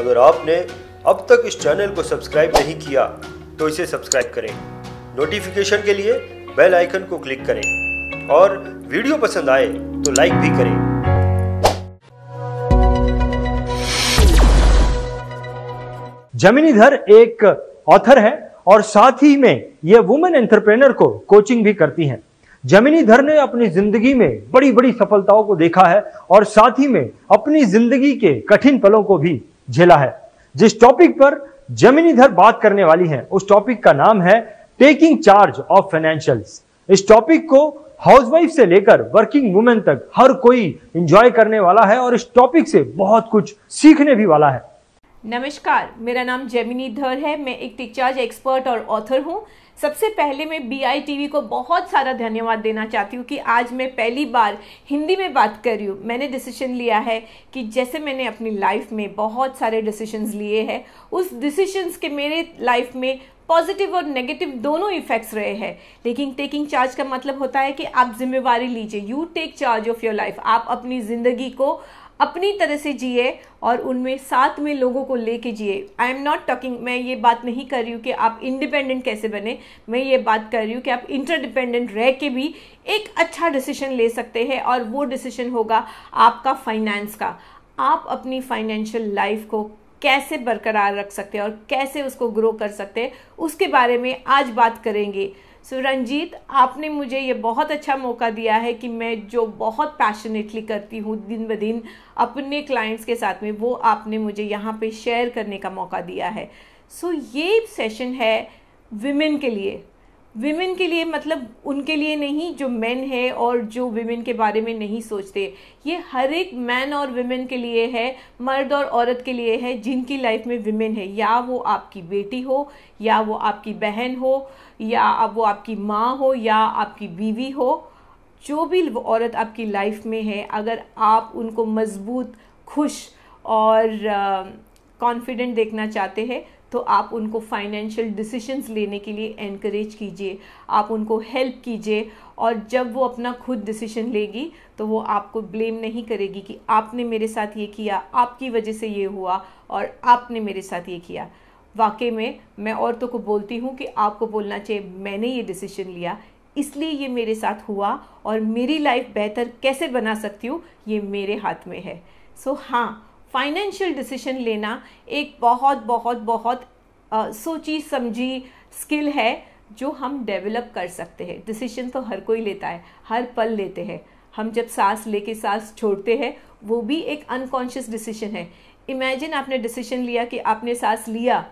अगर आपने अब तक इस चैनल को सब्सक्राइब नहीं किया तो इसे सब्सक्राइब करें नोटिफिकेशन के लिए बेल आइकन को क्लिक करें और वीडियो पसंद आए तो लाइक भी करें जमीनीधर एक ऑथर है और साथ ही में ये वुमेन एंटरप्रेनर को कोचिंग भी करती हैं जमीनी धर ने अपनी जिंदगी में बड़ी बड़ी सफलताओं को देखा है और साथ ही में अपनी जिंदगी के कठिन पलों को भी झेला है जिस टॉपिक पर जमीनीधर बात करने वाली हैं उस टॉपिक का नाम है टेकिंग चार्ज ऑफ फाइनेंशियल्स इस टॉपिक को हाउसवाइफ से लेकर वर्किंग वुमेन तक हर कोई एंजॉय करने वाला है और इस टॉपिक से बहुत कुछ सीखने भी वाला है नमस्कार मेरा नाम जेमिनी धर है मैं एक टिकचार्ज एक्सपर्ट और ऑथर हूँ सबसे पहले मैं बी आई टी वी को बहुत सारा धन्यवाद देना चाहती हूँ कि आज मैं पहली बार हिंदी में बात कर रही हूँ मैंने डिसीजन लिया है कि जैसे मैंने अपनी लाइफ में बहुत सारे डिसीजंस लिए हैं उस डिसीजंस के मेरे लाइफ में पॉजिटिव और नेगेटिव दोनों इफेक्ट्स रहे हैं लेकिन टेकिंग चार्ज का मतलब होता है कि आप जिम्मेवारी लीजिए you take charge of your life आप अपनी ज़िंदगी को अपनी तरह से जिए और उनमें साथ में लोगों को लेके जिए आई एम नॉट टॉकिंग मैं ये बात नहीं कर रही हूँ कि आप इंडिपेंडेंट कैसे बने मैं ये बात कर रही हूँ कि आप इंटरडिपेंडेंट रह के भी एक अच्छा डिसीजन ले सकते हैं और वो डिसीजन होगा आपका फाइनेंस का आप अपनी फाइनेंशियल लाइफ को कैसे बरकरार रख सकते हैं और कैसे उसको ग्रो कर सकते हैं उसके बारे में आज बात करेंगे सो रंजीत आपने मुझे ये बहुत अच्छा मौका दिया है कि मैं जो बहुत पैशनेटली करती हूँ दिन ब दिन अपने क्लाइंट्स के साथ में वो आपने मुझे यहाँ पे शेयर करने का मौका दिया है सो so, ये सेशन है विमेन के लिए विमेन के लिए मतलब उनके लिए नहीं जो मेन है और जो विमेन के बारे में नहीं सोचते ये हर एक मैन और विमेन के लिए है मर्द और औरत के लिए है जिनकी लाइफ में विमेन है या वो आपकी बेटी हो या वो आपकी बहन हो या अब वो आपकी माँ हो या आपकी बीवी हो जो भी वो औरत आपकी लाइफ में है अगर आप उनको मज़बूत खुश और कॉन्फिडेंट देखना चाहते हैं तो आप उनको फाइनेंशियल डिसीशंस लेने के लिए एनकरेज कीजिए आप उनको हेल्प कीजिए और जब वो अपना खुद डिसीशन लेगी तो वो आपको ब्लेम नहीं करेगी कि आपने मेरे साथ ये किया आपकी वजह से ये हुआ और आपने मेरे साथ ये किया वाकई में मैं औरतों को बोलती हूँ कि आपको बोलना चाहिए मैंने ये डिसीजन लिया इसलिए ये मेरे साथ हुआ और मेरी लाइफ बेहतर कैसे बना सकती हूँ ये मेरे हाथ में है सो so, हाँ फाइनेंशियल डिसीजन लेना एक बहुत बहुत बहुत आ, सोची समझी स्किल है जो हम डेवलप कर सकते हैं डिसीजन तो हर कोई लेता है हर पल लेते हैं हम जब सांस लेके सांस छोड़ते हैं वो भी एक अनकॉन्शियस डिसीजन है इमेजिन आपने डिसीजन लिया कि आपने सांस लिया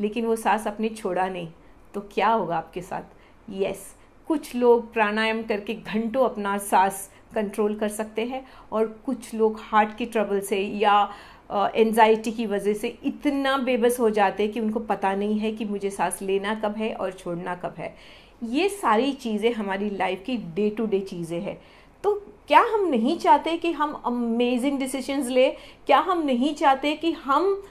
लेकिन वो सांस आपने छोड़ा नहीं तो क्या होगा आपके साथ यस कुछ लोग प्राणायाम करके घंटों अपना सांस कंट्रोल कर सकते हैं और कुछ लोग हार्ट की ट्रबल से या एनजाइटी की वजह से इतना बेबस हो जाते हैं कि उनको पता नहीं है कि मुझे सांस लेना कब है और छोड़ना कब है ये सारी चीज़ें हमारी लाइफ की डे टू डे चीज़ें हैं तो क्या हम नहीं चाहते कि हम अमेजिंग डिसीजंस ले क्या हम नहीं चाहते कि हम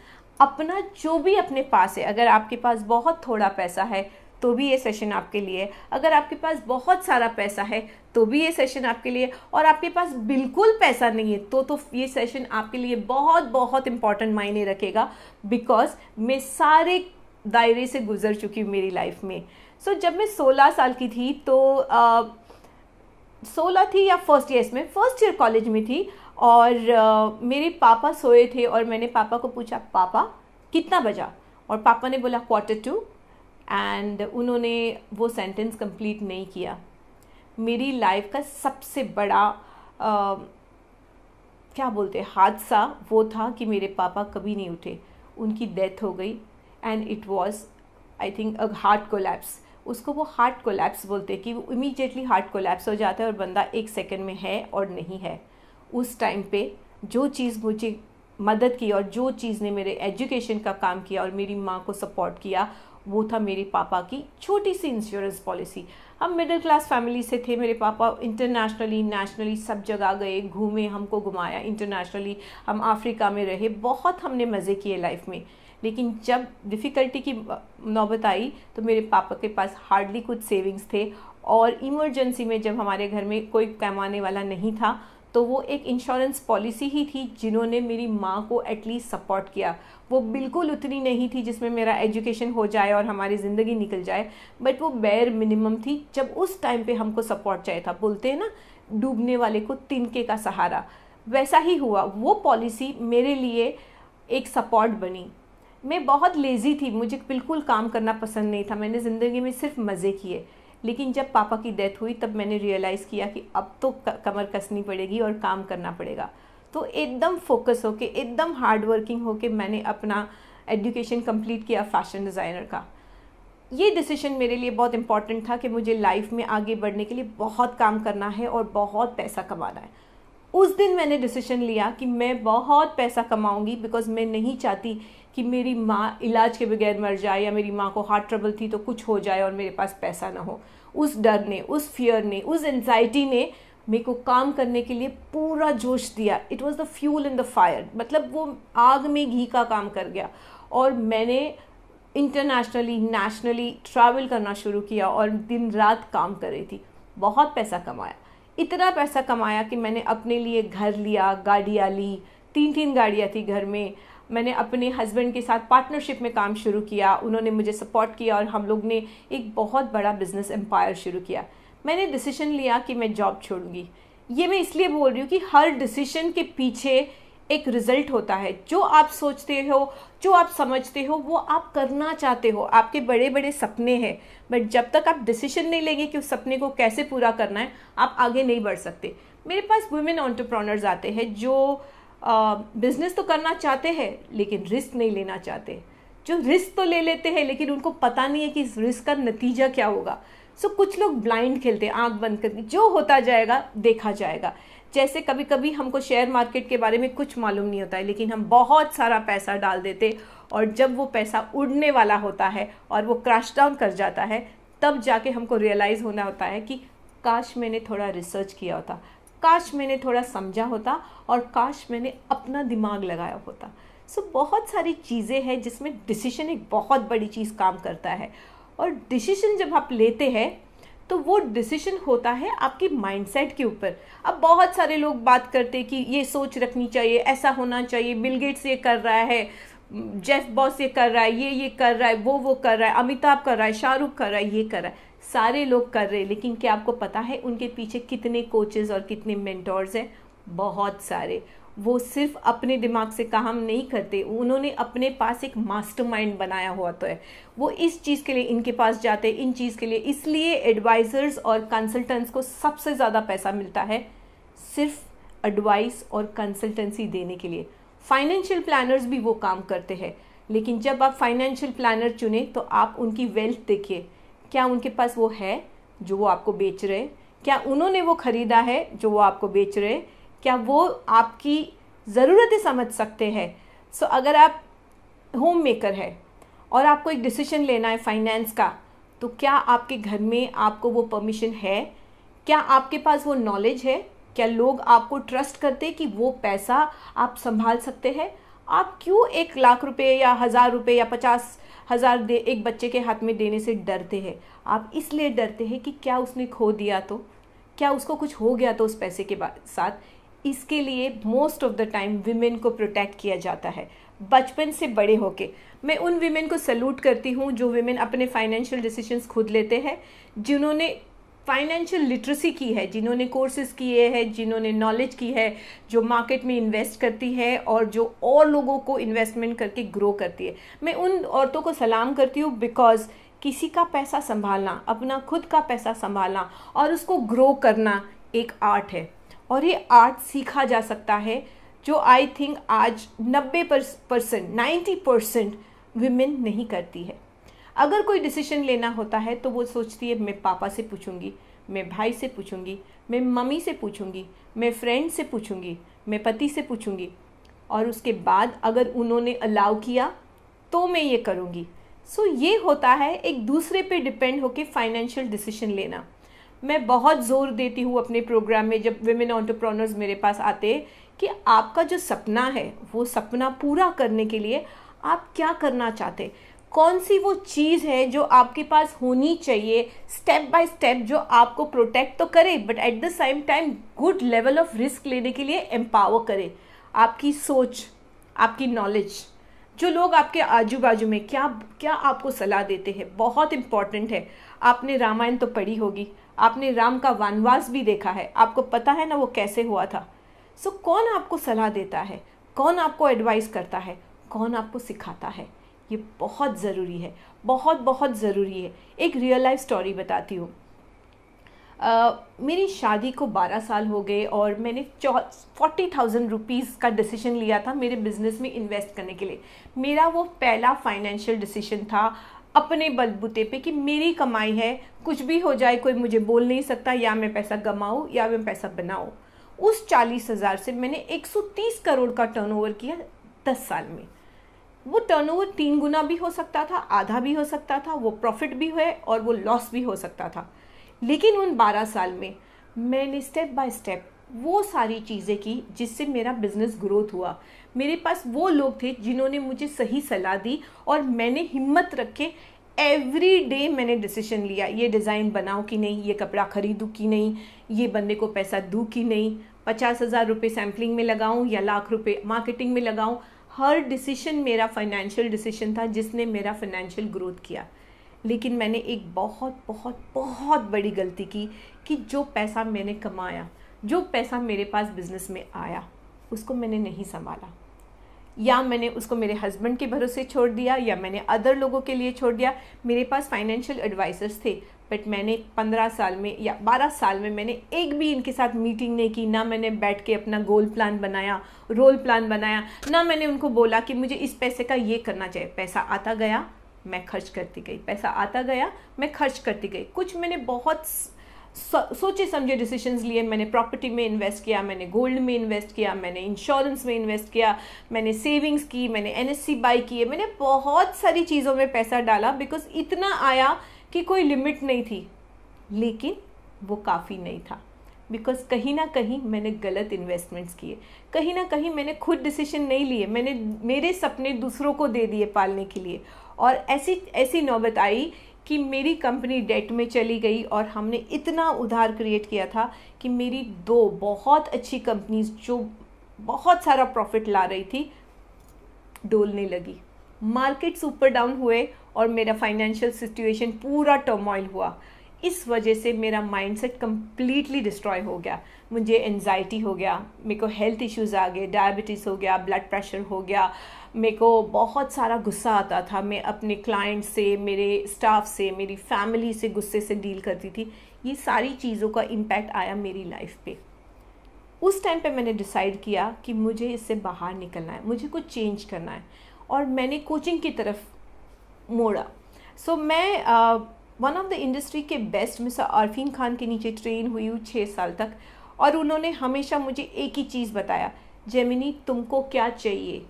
अपना जो भी अपने पास है अगर आपके पास बहुत थोड़ा पैसा है तो भी ये सेशन आपके लिए अगर आपके पास बहुत सारा पैसा है तो भी ये सेशन आपके लिए और आपके पास बिल्कुल पैसा नहीं है तो तो ये सेशन आपके लिए बहुत बहुत इंपॉर्टेंट मायने रखेगा बिकॉज मैं सारे दायरे से गुजर चुकी हूँ मेरी लाइफ में सो so, जब मैं 16 साल की थी तो सोलह 16 थी या फर्स्ट ईयर में फर्स्ट ईयर कॉलेज में थी और आ, मेरे पापा सोए थे और मैंने पापा को पूछा पापा कितना बजा और पापा ने बोला क्वार्टर टू एंड उन्होंने वो सेंटेंस कंप्लीट नहीं किया मेरी लाइफ का सबसे बड़ा आ, क्या बोलते हादसा वो था कि मेरे पापा कभी नहीं उठे उनकी डेथ हो गई and it was I think a heart collapse उसको वो हार्ट कोलैप्स बोलते कि वो इमीजिएटली हार्ट कोलैप्स हो जाता है और बंदा एक सेकेंड में है और नहीं है उस टाइम पे जो चीज़ मुझे मदद की और जो चीज़ ने मेरे एजुकेशन का काम किया और मेरी माँ को सपोर्ट किया वो था मेरे पापा की छोटी सी इंश्योरेंस पॉलिसी हम मिडिल क्लास फैमिली से थे मेरे पापा इंटरनेशनली नेशनली सब जगह गए घूमे हमको घुमाया इंटरनेशनली हम अफ्रीका में रहे बहुत हमने मज़े किए लाइफ में लेकिन जब डिफ़िकल्टी की नौबत आई तो मेरे पापा के पास हार्डली कुछ सेविंग्स थे और इमरजेंसी में जब हमारे घर में कोई कमाने वाला नहीं था तो वो एक इंश्योरेंस पॉलिसी ही थी जिन्होंने मेरी माँ को एटलीस्ट सपोर्ट किया वो बिल्कुल उतनी नहीं थी जिसमें मेरा एजुकेशन हो जाए और हमारी ज़िंदगी निकल जाए बट वो बैर मिनिमम थी जब उस टाइम पे हमको सपोर्ट चाहिए था बोलते हैं ना डूबने वाले को तिनके का सहारा वैसा ही हुआ वो पॉलिसी मेरे लिए एक सपोर्ट बनी मैं बहुत लेज़ी थी मुझे बिल्कुल काम करना पसंद नहीं था मैंने ज़िंदगी में सिर्फ मज़े किए लेकिन जब पापा की डेथ हुई तब मैंने रियलाइज़ किया कि अब तो कमर कसनी पड़ेगी और काम करना पड़ेगा तो एकदम फोकस होके एकदम हार्ड वर्किंग होके मैंने अपना एजुकेशन कंप्लीट किया फैशन डिज़ाइनर का ये डिसीजन मेरे लिए बहुत इंपॉर्टेंट था कि मुझे लाइफ में आगे बढ़ने के लिए बहुत काम करना है और बहुत पैसा कमाना है उस दिन मैंने डिसीजन लिया कि मैं बहुत पैसा कमाऊंगी बिकॉज मैं नहीं चाहती कि मेरी माँ इलाज के बगैर मर जाए या मेरी माँ को हार्ट ट्रबल थी तो कुछ हो जाए और मेरे पास पैसा ना हो उस डर ने उस फियर ने उस एनजाइटी ने मेरे को काम करने के लिए पूरा जोश दिया it was the fuel in the fire मतलब वो आग में घी का काम कर गया और मैंने इंटरनेशनली नेशनली ट्रैवल करना शुरू किया और दिन रात काम कर रही थी बहुत पैसा कमाया इतना पैसा कमाया कि मैंने अपने लिए घर लिया गाड़ियाँ ली तीन तीन गाड़ियाँ थी घर में मैंने अपने हस्बैंड के साथ पार्टनरशिप में काम शुरू किया उन्होंने मुझे सपोर्ट किया और हम लोग ने एक बहुत बड़ा बिजनेस एम्पायर शुरू किया मैंने डिसीजन लिया कि मैं जॉब छोड़ूंगी ये मैं इसलिए बोल रही हूँ कि हर डिसीजन के पीछे एक रिजल्ट होता है जो आप सोचते हो जो आप समझते हो वो आप करना चाहते हो आपके बड़े बड़े सपने हैं बट जब तक आप डिसीजन नहीं लेंगे कि उस सपने को कैसे पूरा करना है आप आगे नहीं बढ़ सकते मेरे पास वुमेन ऑन्टरप्रोनर्स आते हैं जो बिजनेस तो करना चाहते हैं लेकिन रिस्क नहीं लेना चाहते जो रिस्क तो ले लेते हैं लेकिन उनको पता नहीं है कि इस रिस्क का नतीजा क्या होगा सो so, कुछ लोग ब्लाइंड खेलते हैं आँख बंद करके जो होता जाएगा देखा जाएगा जैसे कभी कभी हमको शेयर मार्केट के बारे में कुछ मालूम नहीं होता है लेकिन हम बहुत सारा पैसा डाल देते और जब वो पैसा उड़ने वाला होता है और वो क्रैश डाउन कर जाता है तब जाके हमको रियलाइज़ होना होता है कि काश मैंने थोड़ा रिसर्च किया होता काश मैंने थोड़ा समझा होता और काश मैंने अपना दिमाग लगाया होता सो so, बहुत सारी चीज़ें हैं जिसमें डिसीशन एक बहुत बड़ी चीज़ काम करता है और डिसीशन जब आप लेते हैं तो वो डिसीजन होता है आपके माइंडसेट के ऊपर अब बहुत सारे लोग बात करते हैं कि ये सोच रखनी चाहिए ऐसा होना चाहिए बिल गेट्स ये कर रहा है जेफ बॉस ये कर रहा है ये ये कर रहा है वो वो कर रहा है अमिताभ कर रहा है शाहरुख कर रहा है ये कर रहा है सारे लोग कर रहे हैं लेकिन क्या आपको पता है उनके पीछे कितने कोचेज़ और कितने मेंटोर्स हैं बहुत सारे वो सिर्फ अपने दिमाग से काम नहीं करते उन्होंने अपने पास एक मास्टरमाइंड बनाया हुआ तो है वो इस चीज़ के लिए इनके पास जाते इन चीज़ के लिए इसलिए एडवाइज़र्स और कंसल्टेंट्स को सबसे ज़्यादा पैसा मिलता है सिर्फ एडवाइस और कंसल्टेंसी देने के लिए फाइनेंशियल प्लानर्स भी वो काम करते हैं लेकिन जब आप फाइनेंशियल प्लानर चुने तो आप उनकी वेल्थ देखिए क्या उनके पास वो है जो वो आपको बेच रहे हैं क्या उन्होंने वो ख़रीदा है जो वो आपको बेच रहे हैं क्या वो आपकी ज़रूरतें समझ सकते हैं सो so, अगर आप होम मेकर है और आपको एक डिसीजन लेना है फाइनेंस का तो क्या आपके घर में आपको वो परमिशन है क्या आपके पास वो नॉलेज है क्या लोग आपको ट्रस्ट करते कि वो पैसा आप संभाल सकते हैं आप क्यों एक लाख रुपए या हज़ार रुपए या पचास हज़ार दे एक बच्चे के हाथ में देने से डरते हैं आप इसलिए डरते हैं कि क्या उसने खो दिया तो क्या उसको कुछ हो गया तो उस पैसे के साथ इसके लिए most of the time women को प्रोटेक्ट किया जाता है बचपन से बड़े होके मैं उन विमेन को सल्यूट करती हूँ जो वीमेन अपने फाइनेंशियल डिसीजंस खुद लेते हैं जिन्होंने फाइनेंशियल लिटरेसी की है जिन्होंने कोर्सेज किए हैं जिन्होंने नॉलेज की है जो मार्केट में इन्वेस्ट करती है और जो और लोगों को इन्वेस्टमेंट करके ग्रो करती है मैं उन औरतों को सलाम करती हूँ बिकॉज़ किसी का पैसा संभालना अपना खुद का पैसा संभालना और उसको ग्रो करना एक आर्ट है और ये आर्ट सीखा जा सकता है जो आई थिंक आज 90 परसेंट नाइन्टी परसेंट वीमेन नहीं करती है अगर कोई डिसीजन लेना होता है तो वो सोचती है मैं पापा से पूछूंगी मैं भाई से पूछूंगी मैं मम्मी से पूछूंगी मैं फ्रेंड से पूछूंगी मैं पति से पूछूंगी और उसके बाद अगर उन्होंने अलाउ किया तो मैं ये करूँगी सो so, ये होता है एक दूसरे पे डिपेंड होके फाइनेंशियल डिसीजन लेना मैं बहुत ज़ोर देती हूँ अपने प्रोग्राम में जब वेमेन ऑन्टरप्रोनर्स मेरे पास आते कि आपका जो सपना है वो सपना पूरा करने के लिए आप क्या करना चाहते कौन सी वो चीज़ है जो आपके पास होनी चाहिए स्टेप बाय स्टेप जो आपको प्रोटेक्ट तो करे but at the same time good level of risk लेने के लिए एम्पावर करे आपकी सोच आपकी नॉलेज जो लोग आपके आजू बाजू में क्या क्या आपको सलाह देते हैं बहुत इम्पॉर्टेंट है आपने रामायण तो पढ़ी होगी आपने राम का वनवास भी देखा है आपको पता है ना वो कैसे हुआ था सो so, कौन आपको सलाह देता है कौन आपको एडवाइस करता है कौन आपको सिखाता है ये बहुत ज़रूरी है बहुत बहुत ज़रूरी है एक रियल लाइफ स्टोरी बताती हूँ Uh, मेरी शादी को 12 साल हो गए और मैंने फोर्टी थाउजेंड रुपीज़ का डिसीजन लिया था मेरे बिज़नेस में इन्वेस्ट करने के लिए मेरा वो पहला फाइनेंशियल डिसीजन था अपने बलबूते पे कि मेरी कमाई है कुछ भी हो जाए कोई मुझे बोल नहीं सकता या मैं पैसा गमाऊँ या मैं पैसा बनाऊँ उस चालीस हज़ार से मैंने 130 करोड़ का टर्नओवर किया दस साल में वो टर्नओवर तीन गुना भी हो सकता था आधा भी हो सकता था वो प्रॉफिट भी है और वो लॉस भी हो सकता था लेकिन उन बारह साल में मैंने स्टेप बाय स्टेप वो सारी चीज़ें की जिससे मेरा बिज़नेस ग्रोथ हुआ मेरे पास वो लोग थे जिन्होंने मुझे सही सलाह दी और मैंने हिम्मत रखे एवरी डे मैंने डिसीजन लिया ये डिज़ाइन बनाऊँ कि नहीं ये कपड़ा ख़रीदूँ कि नहीं ये बंदे को पैसा दूँ कि नहीं पचास हज़ार रुपये सैम्पलिंग में लगाऊँ या लाख रुपये मार्केटिंग में लगाऊँ हर डिसीशन मेरा फाइनेंशियल डिसीशन था जिसने मेरा फाइनेंशियल ग्रोथ किया लेकिन मैंने एक बहुत बहुत बहुत बड़ी गलती की कि जो पैसा मैंने कमाया जो पैसा मेरे पास बिज़नेस में आया उसको मैंने नहीं संभाला या मैंने उसको मेरे हस्बैंड के भरोसे छोड़ दिया या मैंने अदर लोगों के लिए छोड़ दिया मेरे पास फाइनेंशियल एडवाइजर्स थे बट मैंने पंद्रह साल में या बारह साल में मैंने एक भी इनके साथ मीटिंग नहीं की ना मैंने बैठ के अपना गोल प्लान बनाया रोल प्लान बनाया ना मैंने उनको बोला कि मुझे इस पैसे का ये करना चाहिए पैसा आता गया मैं खर्च करती गई पैसा आता गया मैं खर्च करती गई कुछ मैंने बहुत स... सोचे समझे डिसीशन लिए मैंने प्रॉपर्टी में इन्वेस्ट किया मैंने गोल्ड में इन्वेस्ट किया मैंने इंश्योरेंस में इन्वेस्ट किया मैंने सेविंग्स की मैंने एनएससी बाई किए मैंने बहुत सारी चीज़ों में पैसा डाला बिकॉज इतना आया कि कोई लिमिट नहीं थी लेकिन वो काफ़ी नहीं था बिकॉज कहीं ना कहीं मैंने गलत इन्वेस्टमेंट्स किए कहीं ना कहीं मैंने खुद डिसीशन नहीं लिए मैंने मेरे सपने दूसरों को दे दिए पालने के लिए और ऐसी ऐसी नौबत आई कि मेरी कंपनी डेट में चली गई और हमने इतना उधार क्रिएट किया था कि मेरी दो बहुत अच्छी कंपनीज जो बहुत सारा प्रॉफिट ला रही थी डोलने लगी मार्केट्स ऊपर डाउन हुए और मेरा फाइनेंशियल सिचुएशन पूरा टर्मोइल हुआ इस वजह से मेरा माइंडसेट कम्प्लीटली डिस्ट्रॉय हो गया मुझे एनजाइटी हो गया मेरे को हेल्थ इश्यूज़ आ गए डायबिटीज़ हो गया ब्लड प्रेशर हो गया मेरे को बहुत सारा गुस्सा आता था मैं अपने क्लाइंट से मेरे स्टाफ से मेरी फैमिली से गुस्से से डील करती थी ये सारी चीज़ों का इम्पैक्ट आया मेरी लाइफ पे उस टाइम पे मैंने डिसाइड किया कि मुझे इससे बाहर निकलना है मुझे कुछ चेंज करना है और मैंने कोचिंग की तरफ मोड़ा सो so, मैं वन ऑफ द इंडस्ट्री के बेस्ट मिसा आरफीन खान के नीचे ट्रेन हुई हूँ छः साल तक और उन्होंने हमेशा मुझे एक ही चीज़ बताया जेमिनी तुमको क्या चाहिए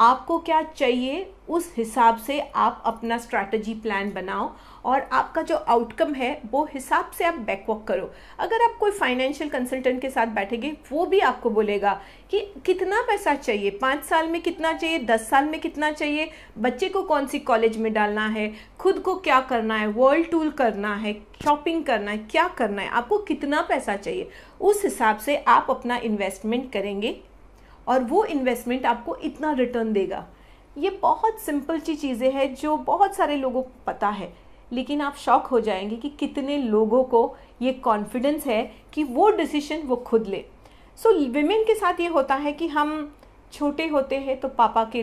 आपको क्या चाहिए उस हिसाब से आप अपना स्ट्रैटेजी प्लान बनाओ और आपका जो आउटकम है वो हिसाब से आप बैकवर्क करो अगर आप कोई फाइनेंशियल कंसल्टेंट के साथ बैठेंगे वो भी आपको बोलेगा कि कितना पैसा चाहिए पाँच साल में कितना चाहिए दस साल में कितना चाहिए बच्चे को कौन सी कॉलेज में डालना है खुद को क्या करना है वर्ल्ड टूर करना है शॉपिंग करना है क्या करना है आपको कितना पैसा चाहिए उस हिसाब से आप अपना इन्वेस्टमेंट करेंगे और वो इन्वेस्टमेंट आपको इतना रिटर्न देगा ये बहुत सिंपल सी चीज़ें हैं जो बहुत सारे लोगों को पता है लेकिन आप शॉक हो जाएंगे कि कितने लोगों को ये कॉन्फिडेंस है कि वो डिसीजन वो खुद ले सो so, विमेन के साथ ये होता है कि हम छोटे होते हैं तो पापा के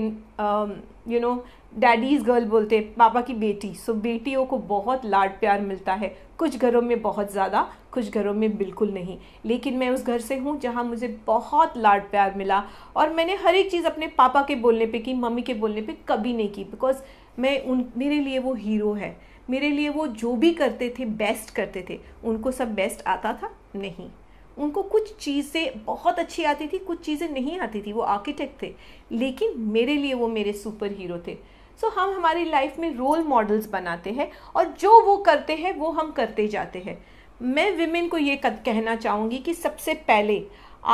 यू नो डैडीज़ गर्ल बोलते हैं पापा की बेटी सो बेटियों को बहुत लाड प्यार मिलता है कुछ घरों में बहुत ज़्यादा कुछ घरों में बिल्कुल नहीं लेकिन मैं उस घर से हूँ जहाँ मुझे बहुत लाड प्यार मिला और मैंने हर एक चीज़ अपने पापा के बोलने पे की मम्मी के बोलने पे कभी नहीं की बिकॉज़ मैं उन मेरे लिए वो हीरो है मेरे लिए वो जो भी करते थे बेस्ट करते थे उनको सब बेस्ट आता था नहीं उनको कुछ चीज़ें बहुत अच्छी आती थी कुछ चीज़ें नहीं आती थी वो आर्किटेक्ट थे लेकिन मेरे लिए वो मेरे सुपर हीरो थे सो so, हम हमारी लाइफ में रोल मॉडल्स बनाते हैं और जो वो करते हैं वो हम करते जाते हैं मैं विमेन को ये कहना चाहूँगी कि सबसे पहले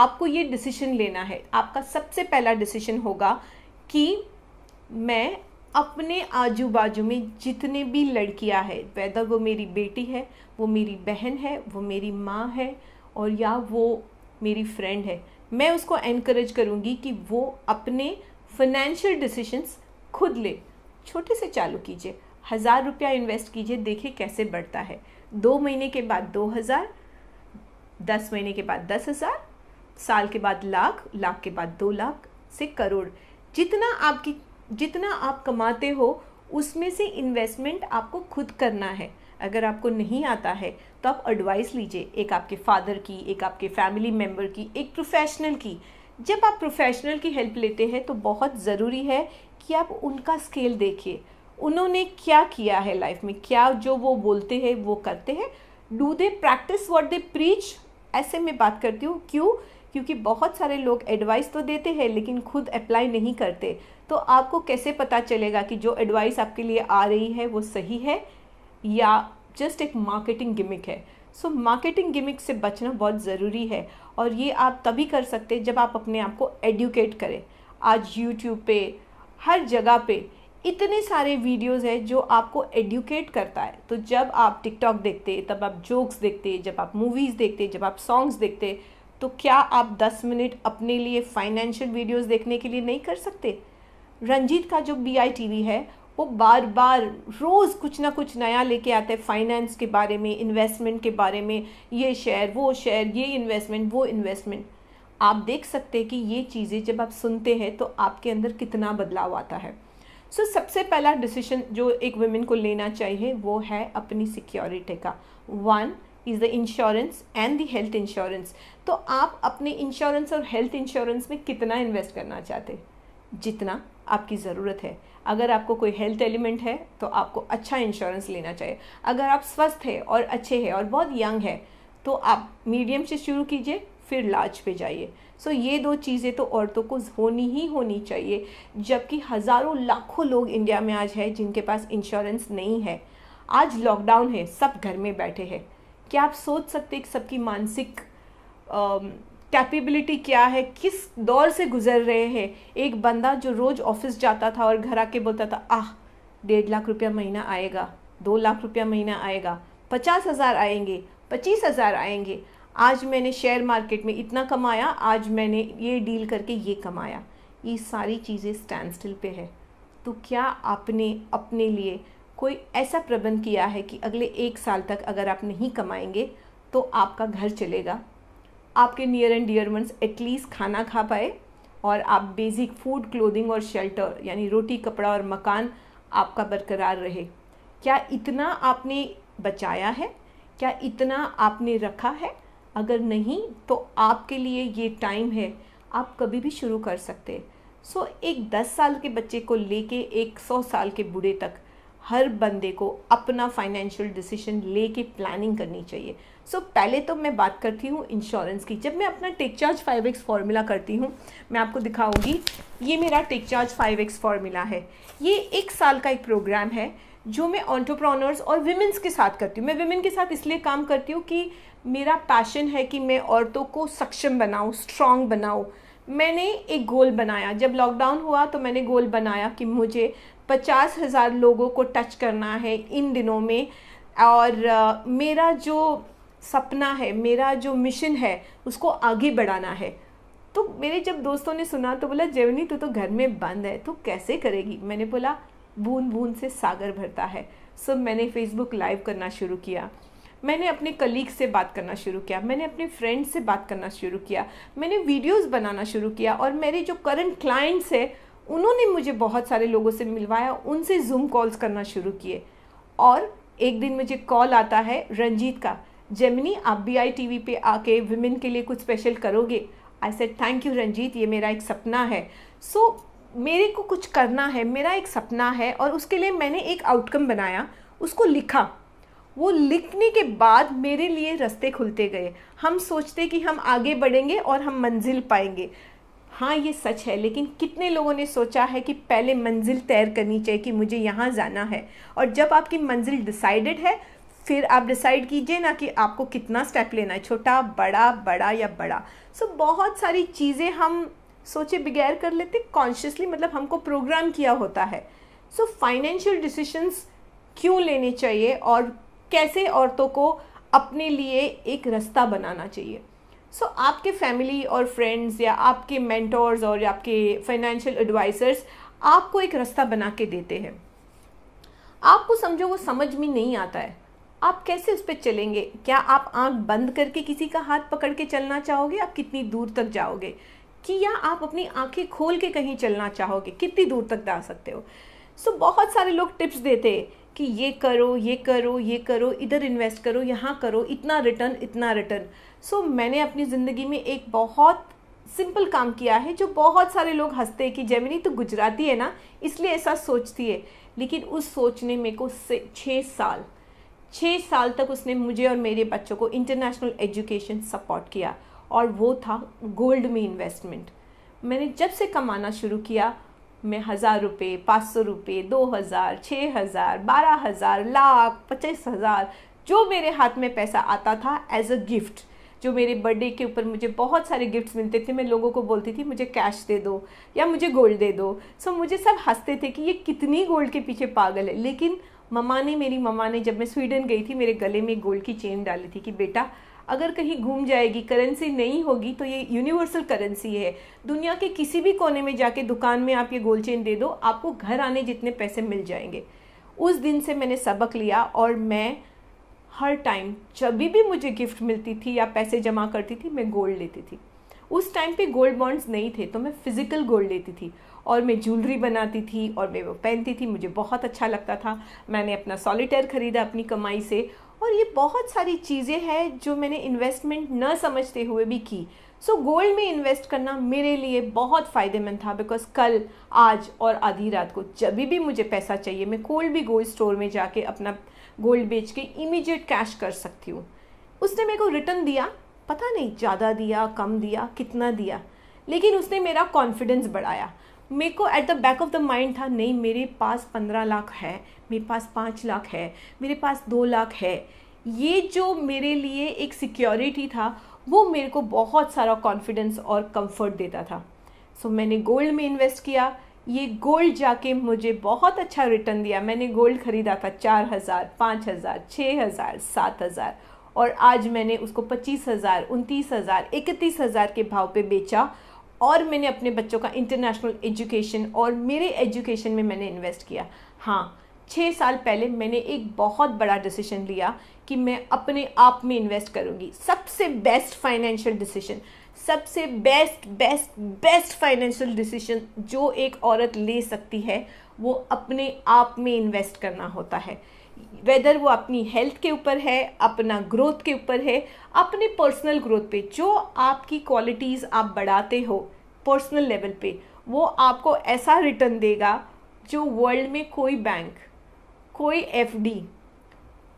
आपको ये डिसीजन लेना है आपका सबसे पहला डिसीजन होगा कि मैं अपने आजू बाजू में जितने भी लड़कियां हैं वैदर वो मेरी बेटी है वो मेरी बहन है वो मेरी माँ है और या वो मेरी फ्रेंड है मैं उसको एनकरेज करूँगी कि वो अपने फाइनेंशियल डिसीशंस खुद ले छोटे से चालू कीजिए हज़ार रुपया इन्वेस्ट कीजिए देखिए कैसे बढ़ता है दो महीने के बाद दो हज़ार दस महीने के बाद दस हज़ार साल के बाद लाख लाख के बाद दो लाख से करोड़ जितना आपकी जितना आप कमाते हो उसमें से इन्वेस्टमेंट आपको खुद करना है अगर आपको नहीं आता है तो आप एडवाइस लीजिए एक आपके फादर की एक आपके फैमिली मेम्बर की एक प्रोफेशनल की जब आप प्रोफेशनल की हेल्प लेते हैं तो बहुत ज़रूरी है कि आप उनका स्केल देखिए उन्होंने क्या किया है लाइफ में क्या जो वो बोलते हैं वो करते हैं do they practice what they preach ऐसे मैं बात करती हूँ क्यों क्योंकि बहुत सारे लोग एडवाइस तो देते हैं लेकिन खुद अप्लाई नहीं करते तो आपको कैसे पता चलेगा कि जो एडवाइस आपके लिए आ रही है वो सही है या जस्ट एक मार्केटिंग गिमिक है सो मार्केटिंग गिमिक से बचना बहुत ज़रूरी है और ये आप तभी कर सकते हैं जब आप अपने आप को एडुकेट करें आज यूट्यूब पे हर जगह पे इतने सारे वीडियोस हैं जो आपको एडुकेट करता है तो जब आप टिकटॉक देखते तब आप जोक्स देखते जब आप मूवीज़ देखते जब आप सॉन्ग्स देखते तो क्या आप 10 मिनट अपने लिए फाइनेंशियल वीडियोस देखने के लिए नहीं कर सकते रंजीत का जो बी आई टी वी है वो बार बार रोज़ कुछ ना कुछ नया लेके आते हैं फाइनेंस के बारे में इन्वेस्टमेंट के बारे में ये शेयर वो शेयर ये इन्वेस्टमेंट वो इन्वेस्टमेंट आप देख सकते हैं कि ये चीज़ें जब आप सुनते हैं तो आपके अंदर कितना बदलाव आता है सो so, सबसे पहला डिसीजन जो एक वुमेन को लेना चाहिए वो है अपनी सिक्योरिटी का one is the insurance and the health insurance तो आप अपने इंश्योरेंस और हेल्थ इंश्योरेंस में कितना इन्वेस्ट करना चाहते जितना आपकी ज़रूरत है अगर आपको कोई हेल्थ एलिमेंट है तो आपको अच्छा इंश्योरेंस लेना चाहिए अगर आप स्वस्थ है और अच्छे हैं और बहुत यंग है तो आप मीडियम से शुरू कीजिए फिर लार्ज पे जाइए सो so, ये दो चीज़ें तो औरतों को होनी ही होनी चाहिए जबकि हज़ारों लाखों लोग इंडिया में आज है जिनके पास इंश्योरेंस नहीं है आज लॉकडाउन है सब घर में बैठे हैं क्या आप सोच सकते कि सबकी मानसिक कैपेबिलिटी क्या है किस दौर से गुजर रहे हैं एक बंदा जो रोज़ ऑफिस जाता था और घर आके बोलता था आह डेढ़ लाख रुपया महीना आएगा दो लाख रुपया महीना आएगा पचास हज़ार आएंगे पच्चीस हज़ार आएंगे आज मैंने शेयर मार्केट में इतना कमाया आज मैंने ये डील करके ये कमाया ये सारी चीज़ें स्टैंड स्टिल पे है तो क्या आपने अपने लिए कोई ऐसा प्रबंध किया है कि अगले एक साल तक अगर आप नहीं कमाएंगे तो आपका घर चलेगा आपके near and dear once at least खाना खा पाए और आप बेसिक फूड क्लोथिंग और शेल्टर यानी रोटी कपड़ा और मकान आपका बरकरार रहे क्या इतना आपने बचाया है क्या इतना आपने रखा है अगर नहीं तो आपके लिए ये टाइम है आप कभी भी शुरू कर सकते हैं सो so, एक दस साल के बच्चे को लेके एक सौ साल के बूढ़े तक हर बंदे को अपना फाइनेंशियल डिसीजन लेके प्लानिंग करनी चाहिए सो so, पहले तो मैं बात करती हूँ इंश्योरेंस की जब मैं अपना take charge five X formula करती हूँ मैं आपको दिखाऊंगी ये मेरा take charge five X formula है ये एक साल का एक प्रोग्राम है जो मैं ऑन्टरप्रोनर्स और विमेंस के साथ करती हूँ मैं विमेन के साथ इसलिए काम करती हूँ कि मेरा पैशन है कि मैं औरतों को सक्षम बनाऊँ स्ट्रांग बनाऊँ मैंने एक गोल बनाया जब लॉकडाउन हुआ तो मैंने गोल बनाया कि मुझे पचास हज़ार लोगों को टच करना है इन दिनों में और uh, मेरा जो सपना है मेरा जो मिशन है उसको आगे बढ़ाना है तो मेरे जब दोस्तों ने सुना तो बोला जेवनी तू तो घर में बंद है तो कैसे करेगी मैंने बोला बूंद बूंद से सागर भरता है सब मैंने फेसबुक लाइव करना शुरू किया मैंने अपने कलीग से बात करना शुरू किया मैंने अपने फ्रेंड से बात करना शुरू किया मैंने वीडियोस बनाना शुरू किया और मेरे जो करंट क्लाइंट्स हैं उन्होंने मुझे बहुत सारे लोगों से मिलवाया उनसे जूम कॉल्स करना शुरू किए और एक दिन मुझे कॉल आता है रंजीत का जेमिनी आप बी आई टी वी पर आके वुमेन के लिए कुछ स्पेशल करोगे I said thank you Ranjit ये मेरा एक सपना है सो so, मेरे को कुछ करना है मेरा एक सपना है और उसके लिए मैंने एक आउटकम बनाया उसको लिखा वो लिखने के बाद मेरे लिए रास्ते खुलते गए हम सोचते कि हम आगे बढ़ेंगे और हम मंजिल पाएंगे हाँ ये सच है लेकिन कितने लोगों ने सोचा है कि पहले मंजिल तैर करनी चाहिए कि मुझे यहाँ जाना है और जब आपकी मंजिल डिसाइडेड है फिर आप डिसाइड कीजिए ना कि आपको कितना स्टेप लेना है छोटा बड़ा बड़ा या बड़ा सो so, बहुत सारी चीज़ें हम सोचे बगैर कर लेते कॉन्शियसली मतलब हमको प्रोग्राम किया होता है सो फाइनेंशियल डिसीशंस क्यों लेने चाहिए और कैसे औरतों को अपने लिए एक रास्ता बनाना चाहिए सो so, आपके फैमिली और फ्रेंड्स या आपके मेंटोर्स और आपके फाइनेंशियल एडवाइजर्स आपको एक रास्ता बना के देते हैं आपको समझो वो समझ में नहीं आता है आप कैसे उस पर चलेंगे क्या आप आंख बंद करके किसी का हाथ पकड़ के चलना चाहोगे आप कितनी दूर तक जाओगे कि या आप अपनी आंखें खोल के कहीं चलना चाहोगे कितनी दूर तक जा सकते हो सो so, बहुत सारे लोग टिप्स देते हैं कि ये करो ये करो ये करो इधर इन्वेस्ट करो यहाँ करो इतना रिटर्न इतना रिटर्न सो so, मैंने अपनी ज़िंदगी में एक बहुत सिंपल काम किया है जो बहुत सारे लोग हंसते हैं कि जेमिनी तो गुजराती है ना इसलिए ऐसा सोचती है लेकिन उस सोचने में को छः साल छः साल तक उसने मुझे और मेरे बच्चों को इंटरनेशनल एजुकेशन सपोर्ट किया और वो था गोल्ड में इन्वेस्टमेंट मैंने जब से कमाना शुरू किया मैं हज़ार रुपये पाँच सौ रुपये दो हज़ार छः हज़ार बारह हज़ार लाख पच्चीस हज़ार जो मेरे हाथ में पैसा आता था एज अ गिफ्ट जो मेरे बर्थडे के ऊपर मुझे बहुत सारे गिफ्ट्स मिलते थे मैं लोगों को बोलती थी मुझे कैश दे दो या मुझे गोल्ड दे दो सो मुझे सब हंसते थे कि ये कितनी गोल्ड के पीछे पागल है लेकिन मम्मा ने मेरी मम्मा ने जब मैं स्वीडन गई थी मेरे गले में गोल्ड की चेन डाली थी कि बेटा अगर कहीं घूम जाएगी करेंसी नहीं होगी तो ये यूनिवर्सल करेंसी है दुनिया के किसी भी कोने में जाके दुकान में आप ये गोल्ड चेन दे दो आपको घर आने जितने पैसे मिल जाएंगे उस दिन से मैंने सबक लिया और मैं हर टाइम जब भी मुझे गिफ्ट मिलती थी या पैसे जमा करती थी मैं गोल्ड लेती थी उस टाइम पे गोल्ड बॉन्ड्स नहीं थे तो मैं फ़िज़िकल गोल्ड लेती थी और मैं ज्वेलरी बनाती थी और मैं वो पहनती थी मुझे बहुत अच्छा लगता था मैंने अपना सॉलिटेयर ख़रीदा अपनी कमाई से और ये बहुत सारी चीज़ें हैं जो मैंने इन्वेस्टमेंट न समझते हुए भी की सो so, गोल्ड में इन्वेस्ट करना मेरे लिए बहुत फ़ायदेमंद था बिकॉज कल आज और आधी रात को जब भी मुझे पैसा चाहिए मैं कोई भी गोल्ड स्टोर में जाके अपना गोल्ड बेच के इमीडिएट कैश कर सकती हूँ उसने मेरे को रिटर्न दिया पता नहीं ज़्यादा दिया कम दिया कितना दिया लेकिन उसने मेरा कॉन्फिडेंस बढ़ाया मेरे को at the back of the mind था नहीं मेरे पास पंद्रह लाख है मेरे पास पाँच लाख है मेरे पास दो लाख है ये जो मेरे लिए एक सिक्योरिटी था वो मेरे को बहुत सारा कॉन्फिडेंस और कंफर्ट देता था सो so, मैंने गोल्ड में इन्वेस्ट किया ये गोल्ड जाके मुझे बहुत अच्छा रिटर्न दिया मैंने गोल्ड ख़रीदा था चार हज़ार पाँच हज़ार छः हज़ार सात हज़ार और आज मैंने उसको पच्चीस हज़ार उनतीस हज़ार इकतीस हज़ार के भाव पे बेचा और मैंने अपने बच्चों का इंटरनेशनल एजुकेशन और मेरे एजुकेशन में मैंने इन्वेस्ट किया हाँ छः साल पहले मैंने एक बहुत बड़ा डिसीजन लिया कि मैं अपने आप में इन्वेस्ट करूँगी सबसे बेस्ट फाइनेंशियल डिसीजन सबसे best best best financial decision जो एक औरत ले सकती है वो अपने आप में इन्वेस्ट करना होता है वेदर वो अपनी हेल्थ के ऊपर है अपना ग्रोथ के ऊपर है अपने पर्सनल ग्रोथ पे जो आपकी क्वालिटीज़ आप बढ़ाते हो पर्सनल लेवल पे वो आपको ऐसा रिटर्न देगा जो वर्ल्ड में कोई बैंक कोई एफडी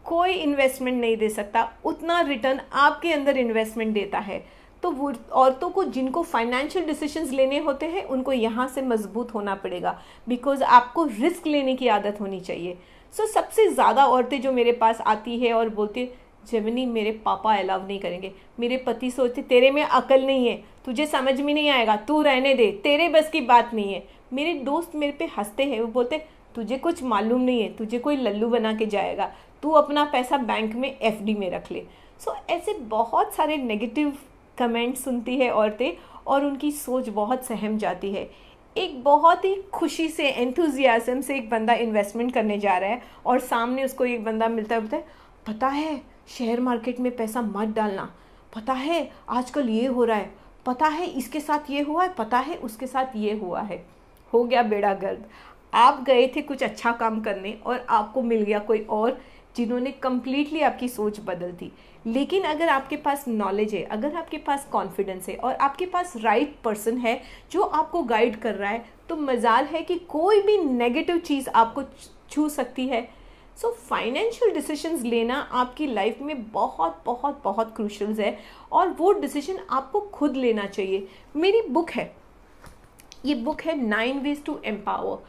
कोई इन्वेस्टमेंट नहीं दे सकता उतना रिटर्न आपके अंदर इन्वेस्टमेंट देता है तो वो औरतों को जिनको फाइनेंशियल डिसीजंस लेने होते हैं उनको यहाँ से मजबूत होना पड़ेगा बिकॉज आपको रिस्क लेने की आदत होनी चाहिए सो so, सबसे ज़्यादा औरतें जो मेरे पास आती है और बोलती जमनी मेरे पापा अलाव नहीं करेंगे मेरे पति सोचते तेरे में अकल नहीं है तुझे समझ में नहीं आएगा तू रहने दे तेरे बस की बात नहीं है मेरे दोस्त मेरे पे हंसते हैं वो बोलते तुझे कुछ मालूम नहीं है तुझे कोई लल्लू बना के जाएगा तू अपना पैसा बैंक में एफ में रख ले सो so, ऐसे बहुत सारे नेगेटिव कमेंट सुनती है औरतें और उनकी सोच बहुत सहम जाती है एक बहुत ही खुशी से एंथुजियाज़म से एक बंदा इन्वेस्टमेंट करने जा रहा है और सामने उसको एक बंदा मिलता है बोलता है पता है शेयर मार्केट में पैसा मत डालना पता है आजकल ये हो रहा है पता है इसके साथ ये हुआ है पता है उसके साथ ये हुआ है हो गया बेड़ा गर्द आप गए थे कुछ अच्छा काम करने और आपको मिल गया कोई और जिन्होंने कम्प्लीटली आपकी सोच बदल दी लेकिन अगर आपके पास नॉलेज है अगर आपके पास कॉन्फिडेंस है और आपके पास राइट right पर्सन है जो आपको गाइड कर रहा है तो मजाल है कि कोई भी नेगेटिव चीज़ आपको छू सकती है सो फाइनेंशियल डिसीजंस लेना आपकी लाइफ में बहुत बहुत बहुत क्रूशल है और वो डिसीजन आपको खुद लेना चाहिए मेरी बुक है ये बुक है नाइन वेज टू एम्पावर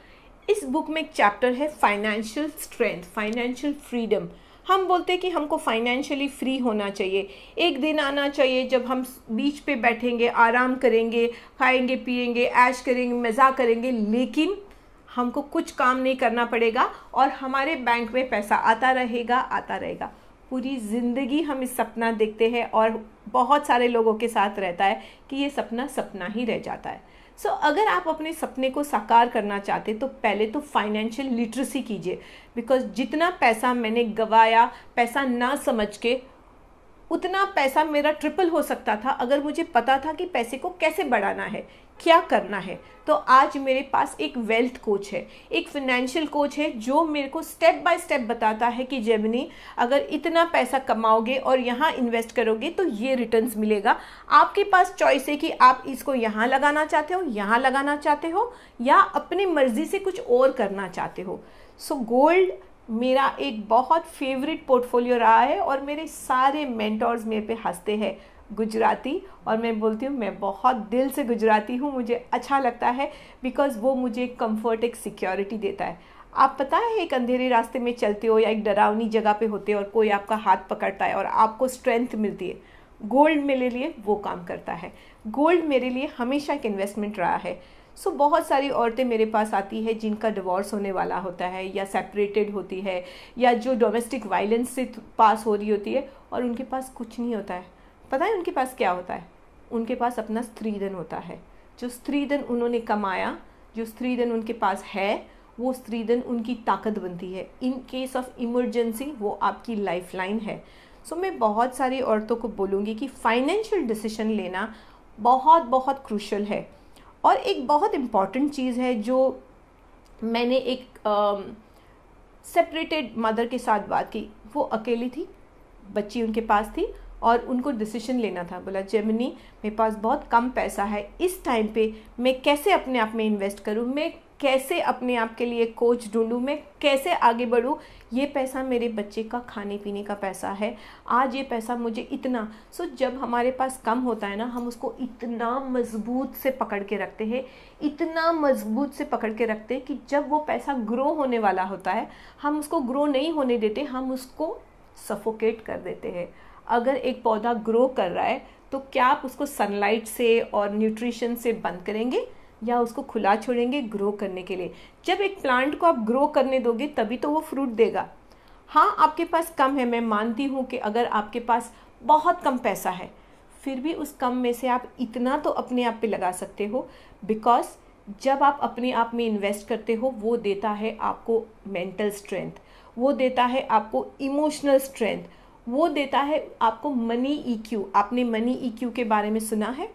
इस बुक में एक चैप्टर है फाइनेंशियल स्ट्रेंथ फाइनेंशियल फ्रीडम हम बोलते हैं कि हमको फाइनेंशियली फ्री होना चाहिए एक दिन आना चाहिए जब हम बीच पे बैठेंगे आराम करेंगे खाएंगे पिएंगे ऐश करेंगे मज़ा करेंगे लेकिन हमको कुछ काम नहीं करना पड़ेगा और हमारे बैंक में पैसा आता रहेगा आता रहेगा पूरी ज़िंदगी हम इस सपना देखते हैं और बहुत सारे लोगों के साथ रहता है कि ये सपना सपना ही रह जाता है सो so, अगर आप अपने सपने को साकार करना चाहते तो पहले तो फाइनेंशियल लिटरेसी कीजिए बिकॉज जितना पैसा मैंने गवाया पैसा ना समझ के उतना पैसा मेरा ट्रिपल हो सकता था अगर मुझे पता था कि पैसे को कैसे बढ़ाना है क्या करना है तो आज मेरे पास एक वेल्थ कोच है एक फिनेंशियल कोच है जो मेरे को स्टेप बाय स्टेप बताता है कि जेमिनी अगर इतना पैसा कमाओगे और यहाँ इन्वेस्ट करोगे तो ये रिटर्न्स मिलेगा आपके पास चॉइस है कि आप इसको यहाँ लगाना चाहते हो यहाँ लगाना चाहते हो या अपनी मर्जी से कुछ और करना चाहते हो सो so, गोल्ड मेरा एक बहुत फेवरेट पोर्टफोलियो रहा है और मेरे सारे मेंटोर्स मेरे पे हंसते हैं गुजराती और मैं बोलती हूँ मैं बहुत दिल से गुजराती हूँ मुझे अच्छा लगता है बिकॉज़ वो मुझे एक कम्फर्ट एक सिक्योरिटी देता है आप पता है एक अंधेरे रास्ते में चलते हो या एक डरावनी जगह पे होते हो और कोई आपका हाथ पकड़ता है और आपको स्ट्रेंथ मिलती है गोल्ड मेरे लिए वो काम करता है गोल्ड मेरे लिए हमेशा एक इन्वेस्टमेंट रहा है सो so, बहुत सारी औरतें मेरे पास आती है जिनका डिवोर्स होने वाला होता है या सेपरेटेड होती है या जो डोमेस्टिक वायलेंस से पास हो रही होती है और उनके पास कुछ नहीं होता है पता है उनके पास क्या होता है उनके पास अपना स्त्री धन होता है जो स्त्री धन उन्होंने कमाया जो स्त्री धन उनके पास है वो स्त्री धन उनकी ताकत बनती है इन केस ऑफ इमरजेंसी वो आपकी लाइफ लाइन है सो so, मैं बहुत सारी औरतों को बोलूँगी कि फाइनेंशियल डिसीजन लेना बहुत बहुत क्रूशल है और एक बहुत इम्पॉर्टेंट चीज़ है जो मैंने एक सेपरेटेड uh, मदर के साथ बात की वो अकेली थी बच्ची उनके पास थी और उनको डिसीजन लेना था बोला जेमिनी मेरे पास बहुत कम पैसा है इस टाइम पे मैं कैसे अपने आप में इन्वेस्ट करूँ मैं कैसे अपने आप के लिए कोच ढूंढूँ मैं कैसे आगे बढ़ूँ ये पैसा मेरे बच्चे का खाने पीने का पैसा है आज ये पैसा मुझे इतना सो जब हमारे पास कम होता है ना हम उसको इतना मजबूत से पकड़ के रखते हैं इतना मजबूत से पकड़ के रखते हैं कि जब वो पैसा ग्रो होने वाला होता है हम उसको ग्रो नहीं होने देते हम उसको सफोकेट कर देते हैं अगर एक पौधा ग्रो कर रहा है तो क्या आप उसको सनलाइट से और न्यूट्रिशन से बंद करेंगे या उसको खुला छोड़ेंगे ग्रो करने के लिए जब एक प्लांट को आप ग्रो करने दोगे तभी तो वो फ्रूट देगा हाँ आपके पास कम है मैं मानती हूँ कि अगर आपके पास बहुत कम पैसा है फिर भी उस कम में से आप इतना तो अपने आप पे लगा सकते हो बिकॉज जब आप अपने आप में इन्वेस्ट करते हो वो देता है आपको मेंटल स्ट्रेंथ वो देता है आपको इमोशनल स्ट्रेंथ वो देता है आपको मनी ईक्यू e आपने मनी ईक्यू e के बारे में सुना है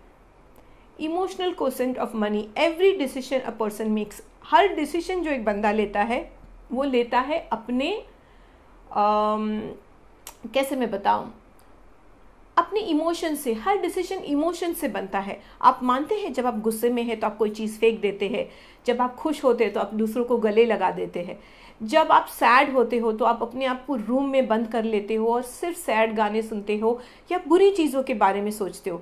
emotional quotient of money every decision a person makes हर डिसीजन जो एक बंदा लेता है वो लेता है अपने आम, कैसे मैं बताऊँ अपने इमोशन से हर डिसीजन इमोशन से बनता है आप मानते हैं जब आप गुस्से में हैं तो आप कोई चीज़ फेंक देते हैं जब आप खुश होते हैं तो आप दूसरों को गले लगा देते हैं जब आप सैड होते हो तो आप अपने आप को रूम में बंद कर लेते हो और सिर्फ सैड गाने सुनते हो या बुरी चीज़ों के बारे में सोचते हो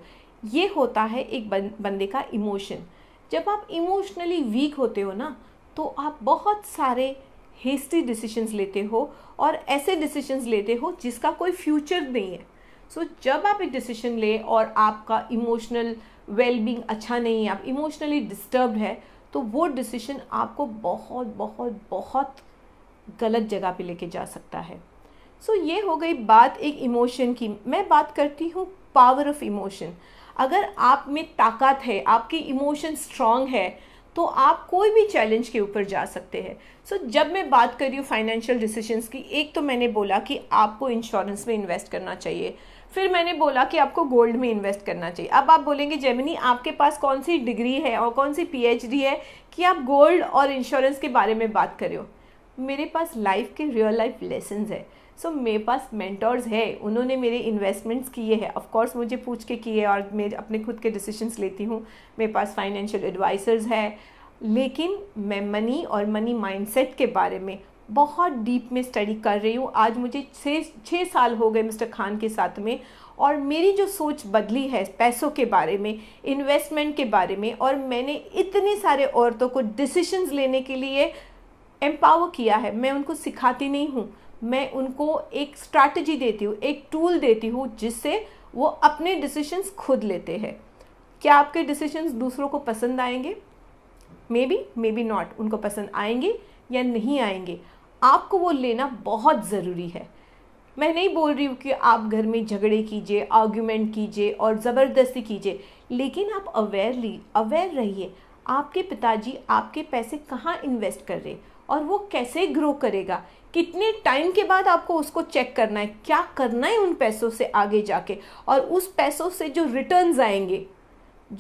ये होता है एक बंदे का इमोशन जब आप इमोशनली वीक होते हो ना तो आप बहुत सारे हेस्टी डिसीशंस लेते हो और ऐसे डिसीशंस लेते हो जिसका कोई फ्यूचर नहीं है सो so, जब आप एक डिसीशन ले और आपका इमोशनल वेलबींग अच्छा नहीं है आप इमोशनली डिस्टर्ब है तो वो डिसीशन आपको बहुत बहुत बहुत गलत जगह पे लेके जा सकता है सो so, ये हो गई बात एक इमोशन की मैं बात करती हूँ पावर ऑफ इमोशन अगर आप में ताकत है आपकी इमोशन स्ट्रांग है तो आप कोई भी चैलेंज के ऊपर जा सकते हैं सो so, जब मैं बात कर रही हूँ फाइनेंशियल डिसीजंस की एक तो मैंने बोला कि आपको इंश्योरेंस में इन्वेस्ट करना चाहिए फिर मैंने बोला कि आपको गोल्ड में इन्वेस्ट करना चाहिए अब आप बोलेंगे जेमिनी आपके पास कौन सी डिग्री है और कौन सी पीएचडी है कि आप गोल्ड और इंश्योरेंस के बारे में बात कर रहे हो मेरे पास लाइफ के रियल लाइफ लेसन है सो so, मेरे पास मेंटर्स है उन्होंने मेरे इन्वेस्टमेंट्स किए हैं ऑफकोर्स मुझे पूछ के किए और मैं अपने खुद के डिसीजंस लेती हूँ मेरे पास फाइनेंशियल एडवाइसर्स है लेकिन मैं मनी और मनी माइंडसेट के बारे में बहुत डीप में स्टडी कर रही हूँ आज मुझे छः छः साल हो गए मिस्टर खान के साथ में और मेरी जो सोच बदली है पैसों के बारे में इन्वेस्टमेंट के बारे में और मैंने इतने सारे औरतों को डिसीशंस लेने के लिए एम्पावर किया है मैं उनको सिखाती नहीं हूँ मैं उनको एक स्ट्रैटेजी देती हूँ एक टूल देती हूँ जिससे वो अपने डिसीशंस खुद लेते हैं क्या आपके डिसीशंस दूसरों को पसंद आएंगे maybe maybe not उनको पसंद आएंगे या नहीं आएंगे आपको वो लेना बहुत ज़रूरी है मैं नहीं बोल रही हूँ कि आप घर में झगड़े कीजिए आर्ग्यूमेंट कीजिए और ज़बरदस्ती कीजिए लेकिन आप अवेयरली अवेयर रहिए आपके पिताजी आपके पैसे कहाँ इन्वेस्ट कर रहे और वो कैसे ग्रो करेगा कितने टाइम के बाद आपको उसको चेक करना है क्या करना है उन पैसों से आगे जाके और उस पैसों से जो रिटर्न आएंगे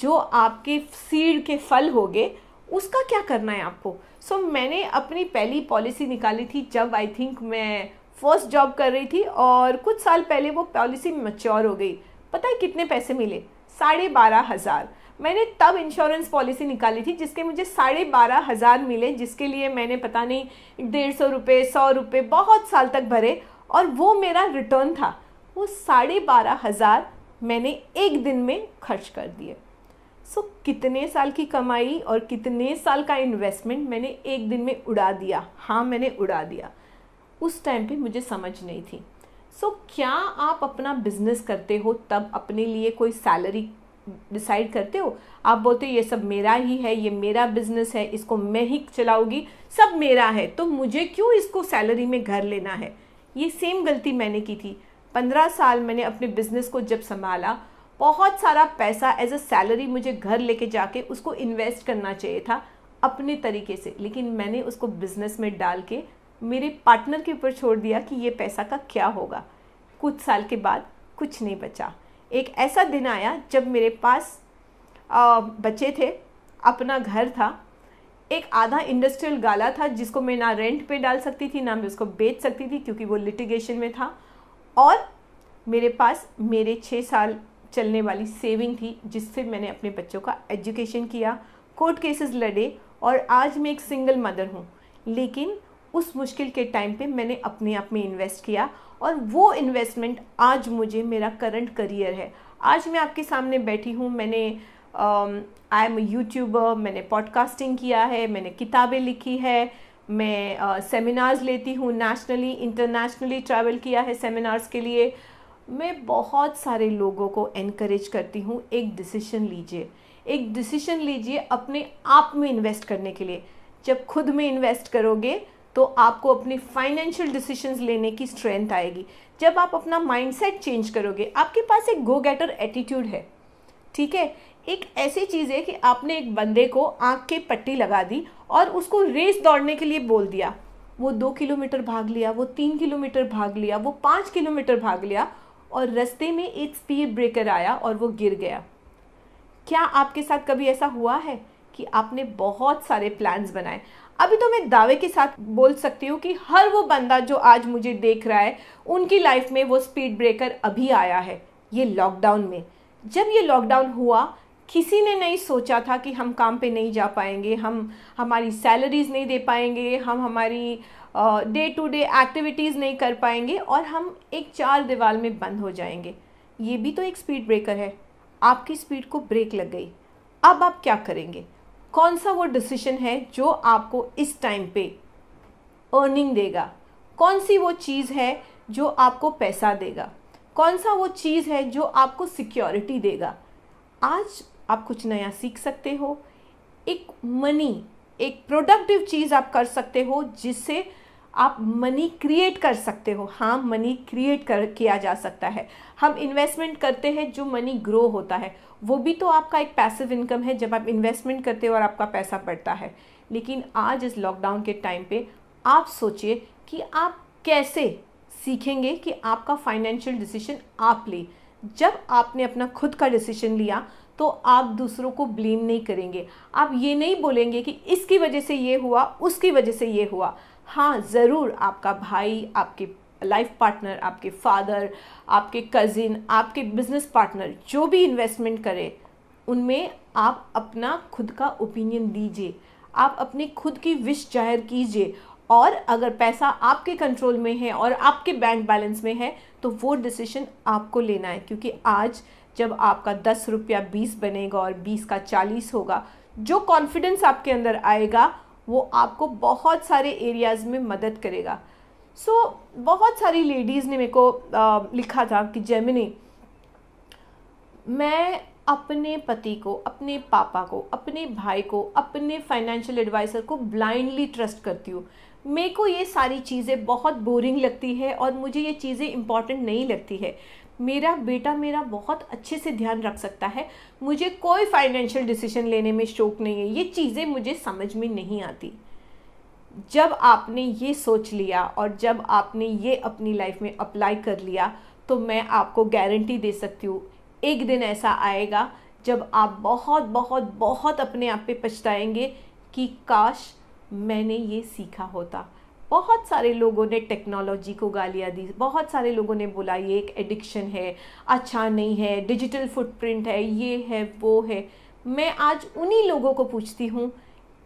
जो आपके सीड के फल होंगे उसका क्या करना है आपको सो so, मैंने अपनी पहली पॉलिसी निकाली थी जब आई थिंक मैं फर्स्ट जॉब कर रही थी और कुछ साल पहले वो पॉलिसी मच्योर हो गई पता है कितने पैसे मिले साढ़े बारह हज़ार मैंने तब इंश्योरेंस पॉलिसी निकाली थी जिसके मुझे साढ़े बारह हज़ार मिले जिसके लिए मैंने पता नहीं डेढ़ सौ रुपये सौ रुपये बहुत साल तक भरे और वो मेरा रिटर्न था वो साढ़े बारह हज़ार मैंने एक दिन में खर्च कर दिए सो कितने साल की कमाई और कितने साल का इन्वेस्टमेंट मैंने एक दिन में उड़ा दिया हाँ मैंने उड़ा दिया उस टाइम पे मुझे समझ नहीं थी सो so, क्या आप अपना बिजनेस करते हो तब अपने लिए कोई सैलरी डिसाइड करते हो आप बोलते हो ये सब मेरा ही है ये मेरा बिजनेस है इसको मैं ही चलाऊंगी सब मेरा है तो मुझे क्यों इसको सैलरी में घर लेना है ये सेम गलती मैंने की थी पंद्रह साल मैंने अपने बिजनेस को जब संभाला बहुत सारा पैसा एज अ सैलरी मुझे घर लेके जाके उसको इन्वेस्ट करना चाहिए था अपने तरीके से लेकिन मैंने उसको बिजनेस में डाल के मेरे पार्टनर के ऊपर छोड़ दिया कि ये पैसा का क्या होगा कुछ साल के बाद कुछ नहीं बचा एक ऐसा दिन आया जब मेरे पास आ, बच्चे थे अपना घर था एक आधा इंडस्ट्रियल गाला था जिसको मैं ना रेंट पे डाल सकती थी ना मैं उसको बेच सकती थी क्योंकि वो लिटिगेशन में था और मेरे पास मेरे छः साल चलने वाली सेविंग थी जिससे मैंने अपने बच्चों का एजुकेशन किया कोर्ट केसेस लड़े और आज मैं एक सिंगल मदर हूँ लेकिन उस मुश्किल के टाइम पे मैंने अपने आप में इन्वेस्ट किया और वो इन्वेस्टमेंट आज मुझे मेरा करंट करियर है आज मैं आपके सामने बैठी हूँ मैंने आई एम यूट्यूबर मैंने पॉडकास्टिंग किया है मैंने किताबें लिखी है मैं सेमिनार्स uh, लेती हूँ नेशनली इंटरनेशनली ट्रैवल किया है सेमिनार्स के लिए मैं बहुत सारे लोगों को इनक्रेज करती हूँ एक डिसीशन लीजिए एक डिसीशन लीजिए अपने आप में इन्वेस्ट करने के लिए जब खुद में इन्वेस्ट करोगे तो आपको अपनी फाइनेंशियल डिसीजंस लेने की स्ट्रेंथ आएगी जब आप अपना माइंडसेट चेंज करोगे आपके पास एक गो गेटर एटीट्यूड है ठीक है एक ऐसी चीज़ है कि आपने एक बंदे को आँख के पट्टी लगा दी और उसको रेस दौड़ने के लिए बोल दिया वो दो किलोमीटर भाग लिया वो तीन किलोमीटर भाग लिया वो पाँच किलोमीटर भाग लिया और रस्ते में एक स्पीड ब्रेकर आया और वो गिर गया क्या आपके साथ कभी ऐसा हुआ है कि आपने बहुत सारे प्लान्स बनाए अभी तो मैं दावे के साथ बोल सकती हूँ कि हर वो बंदा जो आज मुझे देख रहा है उनकी लाइफ में वो स्पीड ब्रेकर अभी आया है ये लॉकडाउन में जब ये लॉकडाउन हुआ किसी ने नहीं सोचा था कि हम काम पे नहीं जा पाएंगे हम हमारी सैलरीज़ नहीं दे पाएंगे हम हमारी डे टू डे एक्टिविटीज़ नहीं कर पाएंगे और हम एक चार दीवार में बंद हो जाएंगे ये भी तो एक स्पीड ब्रेकर है आपकी स्पीड को ब्रेक लग गई अब आप क्या करेंगे कौन सा वो डिसीशन है जो आपको इस टाइम पे अर्निंग देगा कौन सी वो चीज़ है जो आपको पैसा देगा कौन सा वो चीज़ है जो आपको सिक्योरिटी देगा आज आप कुछ नया सीख सकते हो एक मनी एक प्रोडक्टिव चीज़ आप कर सकते हो जिससे आप मनी क्रिएट कर सकते हो हाँ मनी क्रिएट कर किया जा सकता है हम इन्वेस्टमेंट करते हैं जो मनी ग्रो होता है वो भी तो आपका एक पैसिव इनकम है जब आप इन्वेस्टमेंट करते हो और आपका पैसा बढ़ता है लेकिन आज इस लॉकडाउन के टाइम पे आप सोचिए कि आप कैसे सीखेंगे कि आपका फाइनेंशियल डिसीजन आप लें जब आपने अपना खुद का डिसीजन लिया तो आप दूसरों को ब्लेम नहीं करेंगे आप ये नहीं बोलेंगे कि इसकी वजह से ये हुआ उसकी वजह से ये हुआ हाँ ज़रूर आपका भाई आपके लाइफ पार्टनर आपके फादर आपके कज़िन आपके बिजनेस पार्टनर जो भी इन्वेस्टमेंट करे उनमें आप अपना खुद का ओपिनियन दीजिए आप अपनी खुद की विश जाहिर कीजिए और अगर पैसा आपके कंट्रोल में है और आपके बैंक बैलेंस में है तो वो डिसीजन आपको लेना है क्योंकि आज जब आपका दस रुपया बीस बनेगा और बीस का चालीस होगा जो कॉन्फिडेंस आपके अंदर आएगा वो आपको बहुत सारे एरियाज़ में मदद करेगा सो so, बहुत सारी लेडीज़ ने मेरे को आ, लिखा था कि जेमिनी मैं अपने पति को अपने पापा को अपने भाई को अपने फाइनेंशियल एडवाइज़र को ब्लाइंडली ट्रस्ट करती हूँ मेरे को ये सारी चीज़ें बहुत बोरिंग लगती है और मुझे ये चीज़ें इंपॉर्टेंट नहीं लगती है मेरा बेटा मेरा बहुत अच्छे से ध्यान रख सकता है मुझे कोई फाइनेंशियल डिसीजन लेने में शौक नहीं है ये चीज़ें मुझे समझ में नहीं आती जब आपने ये सोच लिया और जब आपने ये अपनी लाइफ में अप्लाई कर लिया तो मैं आपको गारंटी दे सकती हूँ एक दिन ऐसा आएगा जब आप बहुत बहुत बहुत अपने आप पे पछताएंगे कि काश मैंने ये सीखा होता बहुत सारे लोगों ने टेक्नोलॉजी को गालियाँ दी बहुत सारे लोगों ने बोला ये एक एडिक्शन है अच्छा नहीं है डिजिटल फुटप्रिंट है ये है वो है मैं आज उन्हीं लोगों को पूछती हूँ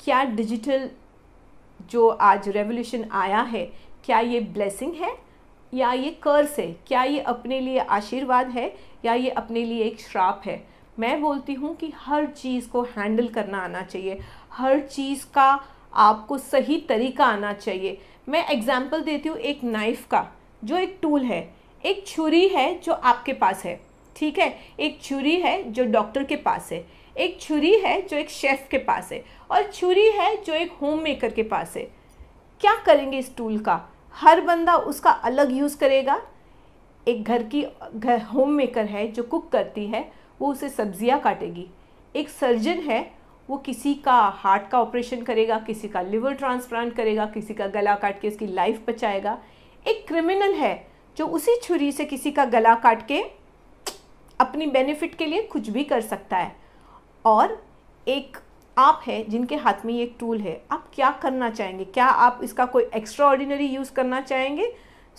क्या डिजिटल जो आज रेवोल्यूशन आया है क्या ये ब्लेसिंग है या ये कर्स है क्या ये अपने लिए आशीर्वाद है या ये अपने लिए एक श्राप है मैं बोलती हूँ कि हर चीज़ को हैंडल करना आना चाहिए हर चीज़ का आपको सही तरीका आना चाहिए मैं एग्ज़ाम्पल देती हूँ एक नाइफ़ का जो एक टूल है एक छुरी है जो आपके पास है ठीक है एक छुरी है जो डॉक्टर के पास है एक छुरी है जो एक शेफ़ के पास है और छुरी है जो एक होम मेकर के पास है क्या करेंगे इस टूल का हर बंदा उसका अलग यूज़ करेगा एक घर की घर होम मेकर है जो कुक करती है वो उसे सब्जियां काटेगी एक सर्जन है वो किसी का हार्ट का ऑपरेशन करेगा किसी का लिवर ट्रांसप्लांट करेगा किसी का गला काट के उसकी लाइफ बचाएगा एक क्रिमिनल है जो उसी छुरी से किसी का गला काट के अपनी बेनिफिट के लिए कुछ भी कर सकता है और एक आप है जिनके हाथ में ये एक टूल है आप क्या करना चाहेंगे क्या आप इसका कोई एक्स्ट्रा ऑर्डिनरी यूज़ करना चाहेंगे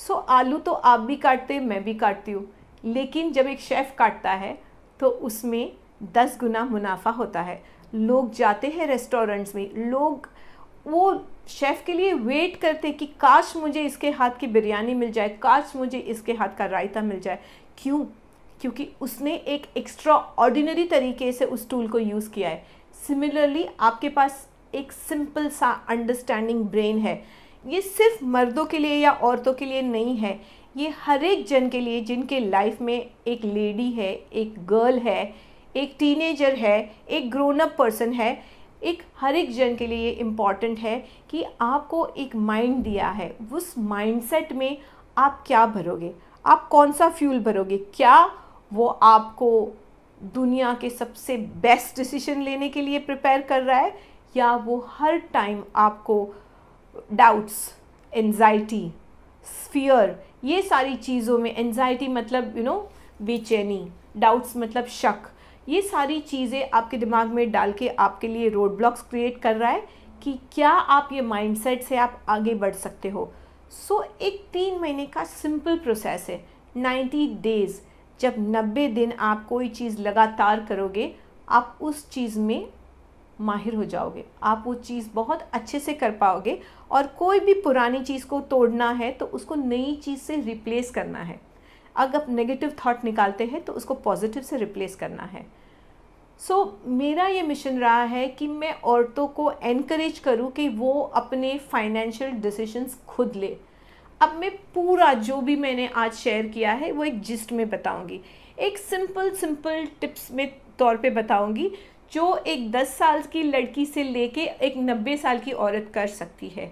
सो so, आलू तो आप भी काटते मैं भी काटती हूँ लेकिन जब एक शेफ़ काटता है तो उसमें दस गुना मुनाफा होता है लोग जाते हैं रेस्टोरेंट्स में लोग वो शेफ़ के लिए वेट करते कि काश मुझे इसके हाथ की बिरयानी मिल जाए काश मुझे इसके हाथ का रायता मिल जाए क्यों क्योंकि उसने एक एक्स्ट्रा ऑर्डिनरी तरीके से उस टूल को यूज़ किया है सिमिलरली आपके पास एक सिंपल सा अंडरस्टैंडिंग ब्रेन है ये सिर्फ मर्दों के लिए या औरतों के लिए नहीं है ये हर एक जन के लिए जिनके लाइफ में एक लेडी है एक गर्ल है एक टीनेजर है एक ग्रोन अप पर्सन है एक हर एक जन के लिए ये इम्पॉर्टेंट है कि आपको एक माइंड दिया है उस माइंडसेट में आप क्या भरोगे आप कौन सा फ्यूल भरोगे क्या वो आपको दुनिया के सबसे बेस्ट डिसीजन लेने के लिए प्रिपेयर कर रहा है या वो हर टाइम आपको डाउट्स एनजाइटी फियर ये सारी चीज़ों में एनजाइटी मतलब यू नो बेचैनी डाउट्स मतलब शक ये सारी चीज़ें आपके दिमाग में डाल के आपके लिए रोड ब्लॉक्स क्रिएट कर रहा है कि क्या आप ये माइंडसेट से आप आगे बढ़ सकते हो सो so, एक तीन महीने का सिंपल प्रोसेस है नाइन्टी डेज़ जब 90 दिन आप कोई चीज़ लगातार करोगे आप उस चीज़ में माहिर हो जाओगे आप वो चीज़ बहुत अच्छे से कर पाओगे और कोई भी पुरानी चीज़ को तोड़ना है तो उसको नई चीज़ से रिप्लेस करना है अगर आप नेगेटिव थॉट निकालते हैं तो उसको पॉजिटिव से रिप्लेस करना है सो so, मेरा ये मिशन रहा है कि मैं औरतों को एनकरेज करूं कि वो अपने फाइनेंशियल डिसीजंस खुद ले अब मैं पूरा जो भी मैंने आज शेयर किया है वो एक जिस्ट में बताऊंगी एक सिंपल सिंपल टिप्स में तौर पे बताऊंगी जो एक 10 साल की लड़की से लेके एक 90 साल की औरत कर सकती है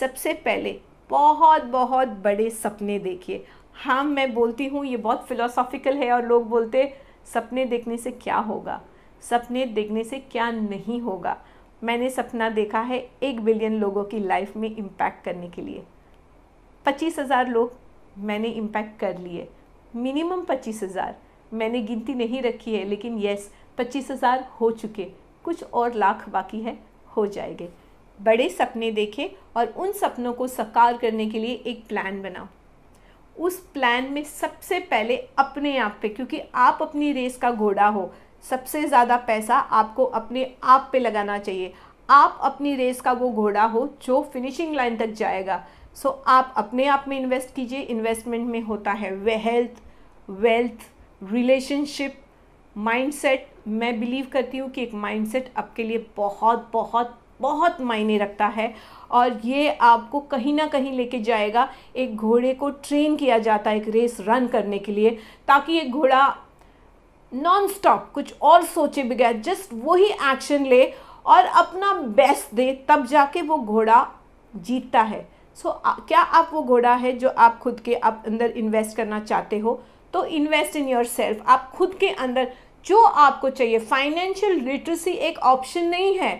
सबसे पहले बहुत बहुत बड़े सपने देखिए हाँ मैं बोलती हूँ ये बहुत फ़िलोसॉफ़िकल है और लोग बोलते सपने देखने से क्या होगा सपने देखने से क्या नहीं होगा मैंने सपना देखा है एक बिलियन लोगों की लाइफ में इम्पैक्ट करने के लिए पच्चीस हज़ार लोग मैंने इम्पैक्ट कर लिए मिनिमम पच्चीस हज़ार मैंने गिनती नहीं रखी है लेकिन यस पच्चीस हज़ार हो चुके कुछ और लाख बाकी है हो जाएंगे बड़े सपने देखें और उन सपनों को साकार करने के लिए एक प्लान बनाओ उस प्लान में सबसे पहले अपने आप पे क्योंकि आप अपनी रेस का घोड़ा हो सबसे ज़्यादा पैसा आपको अपने आप पे लगाना चाहिए आप अपनी रेस का वो घोड़ा हो जो फिनिशिंग लाइन तक जाएगा सो so, आप अपने आप में इन्वेस्ट कीजिए इन्वेस्टमेंट में होता है वे हेल्थ वेल्थ रिलेशनशिप माइंडसेट मैं बिलीव करती हूँ कि एक माइंडसेट आपके लिए बहुत बहुत बहुत मायने रखता है और ये आपको कहीं ना कहीं लेके जाएगा एक घोड़े को ट्रेन किया जाता है एक रेस रन करने के लिए ताकि एक घोड़ा नॉन स्टॉप कुछ और सोचे बगैर जस्ट वही एक्शन ले और अपना बेस्ट दे तब जाके वो घोड़ा जीतता है सो so, क्या आप वो घोड़ा है जो आप खुद के आप अंदर इन्वेस्ट करना चाहते हो तो इन्वेस्ट इन योर सेल्फ आप खुद के अंदर जो आपको चाहिए फाइनेंशियल लिटरेसी एक ऑप्शन नहीं है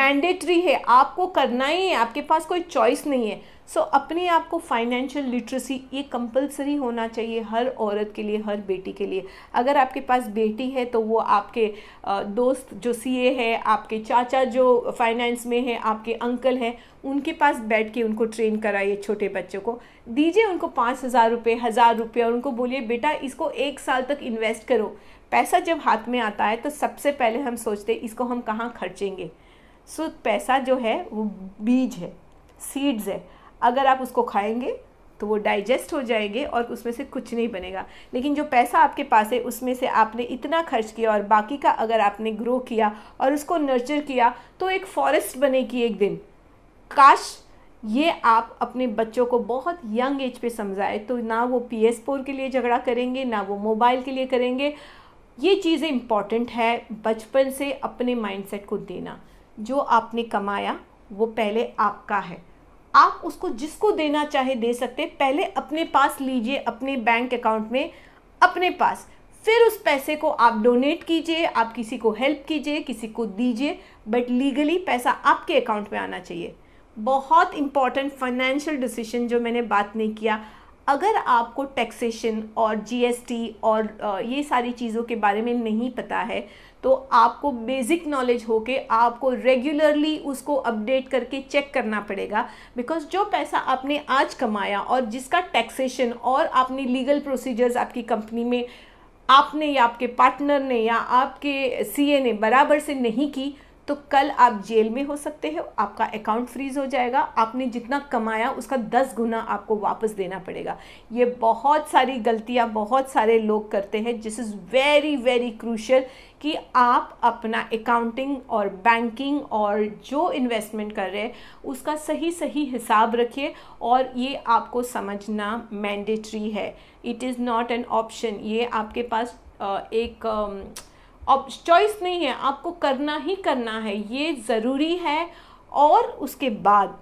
मैंडेटरी है आपको करना ही है आपके पास कोई चॉइस नहीं है सो so, अपने आप को फाइनेंशियल लिटरेसी ये कंपलसरी होना चाहिए हर औरत के लिए हर बेटी के लिए अगर आपके पास बेटी है तो वो आपके दोस्त जो सीए है आपके चाचा जो फाइनेंस में है आपके अंकल हैं उनके पास बैठ के उनको ट्रेन कराइए छोटे बच्चों को दीजिए उनको पाँच हज़ार रुपये हज़ार रुपये और उनको बोलिए बेटा इसको एक साल तक इन्वेस्ट करो पैसा जब हाथ में आता है तो सबसे पहले हम सोचते इसको हम कहाँ खर्चेंगे सो so, पैसा जो है वो बीज है सीड्स है अगर आप उसको खाएंगे तो वो डाइजेस्ट हो जाएंगे और उसमें से कुछ नहीं बनेगा लेकिन जो पैसा आपके पास है उसमें से आपने इतना खर्च किया और बाकी का अगर आपने ग्रो किया और उसको नर्चर किया तो एक फॉरेस्ट बनेगी एक दिन काश ये आप अपने बच्चों को बहुत यंग एज पे समझाएं तो ना वो पी एस फोर के लिए झगड़ा करेंगे ना वो मोबाइल के लिए करेंगे ये चीज़ें इम्पॉर्टेंट है बचपन से अपने माइंडसेट को देना जो आपने कमाया वो पहले आपका है आप उसको जिसको देना चाहे दे सकते पहले अपने पास लीजिए अपने बैंक अकाउंट में अपने पास फिर उस पैसे को आप डोनेट कीजिए आप किसी को हेल्प कीजिए किसी को दीजिए बट लीगली पैसा आपके अकाउंट में आना चाहिए बहुत इंपॉर्टेंट फाइनेंशियल डिसीजन जो मैंने बात नहीं किया अगर आपको टैक्सेशन और जीएसटी और ये सारी चीज़ों के बारे में नहीं पता है तो आपको बेसिक नॉलेज होके आपको रेगुलरली उसको अपडेट करके चेक करना पड़ेगा बिकॉज जो पैसा आपने आज कमाया और जिसका टैक्सेशन और आपने लीगल प्रोसीजर्स आपकी कंपनी में आपने या आपके पार्टनर ने या आपके सीए ने बराबर से नहीं की तो कल आप जेल में हो सकते हो आपका अकाउंट फ्रीज हो जाएगा आपने जितना कमाया उसका दस गुना आपको वापस देना पड़ेगा ये बहुत सारी गलतियाँ बहुत सारे लोग करते हैं जिस इज़ वेरी वेरी क्रूशल कि आप अपना अकाउंटिंग और बैंकिंग और जो इन्वेस्टमेंट कर रहे हैं उसका सही सही हिसाब रखिए और ये आपको समझना मैंडेटरी है it is not an option ये आपके पास एक अब चॉइस नहीं है आपको करना ही करना है ये ज़रूरी है और उसके बाद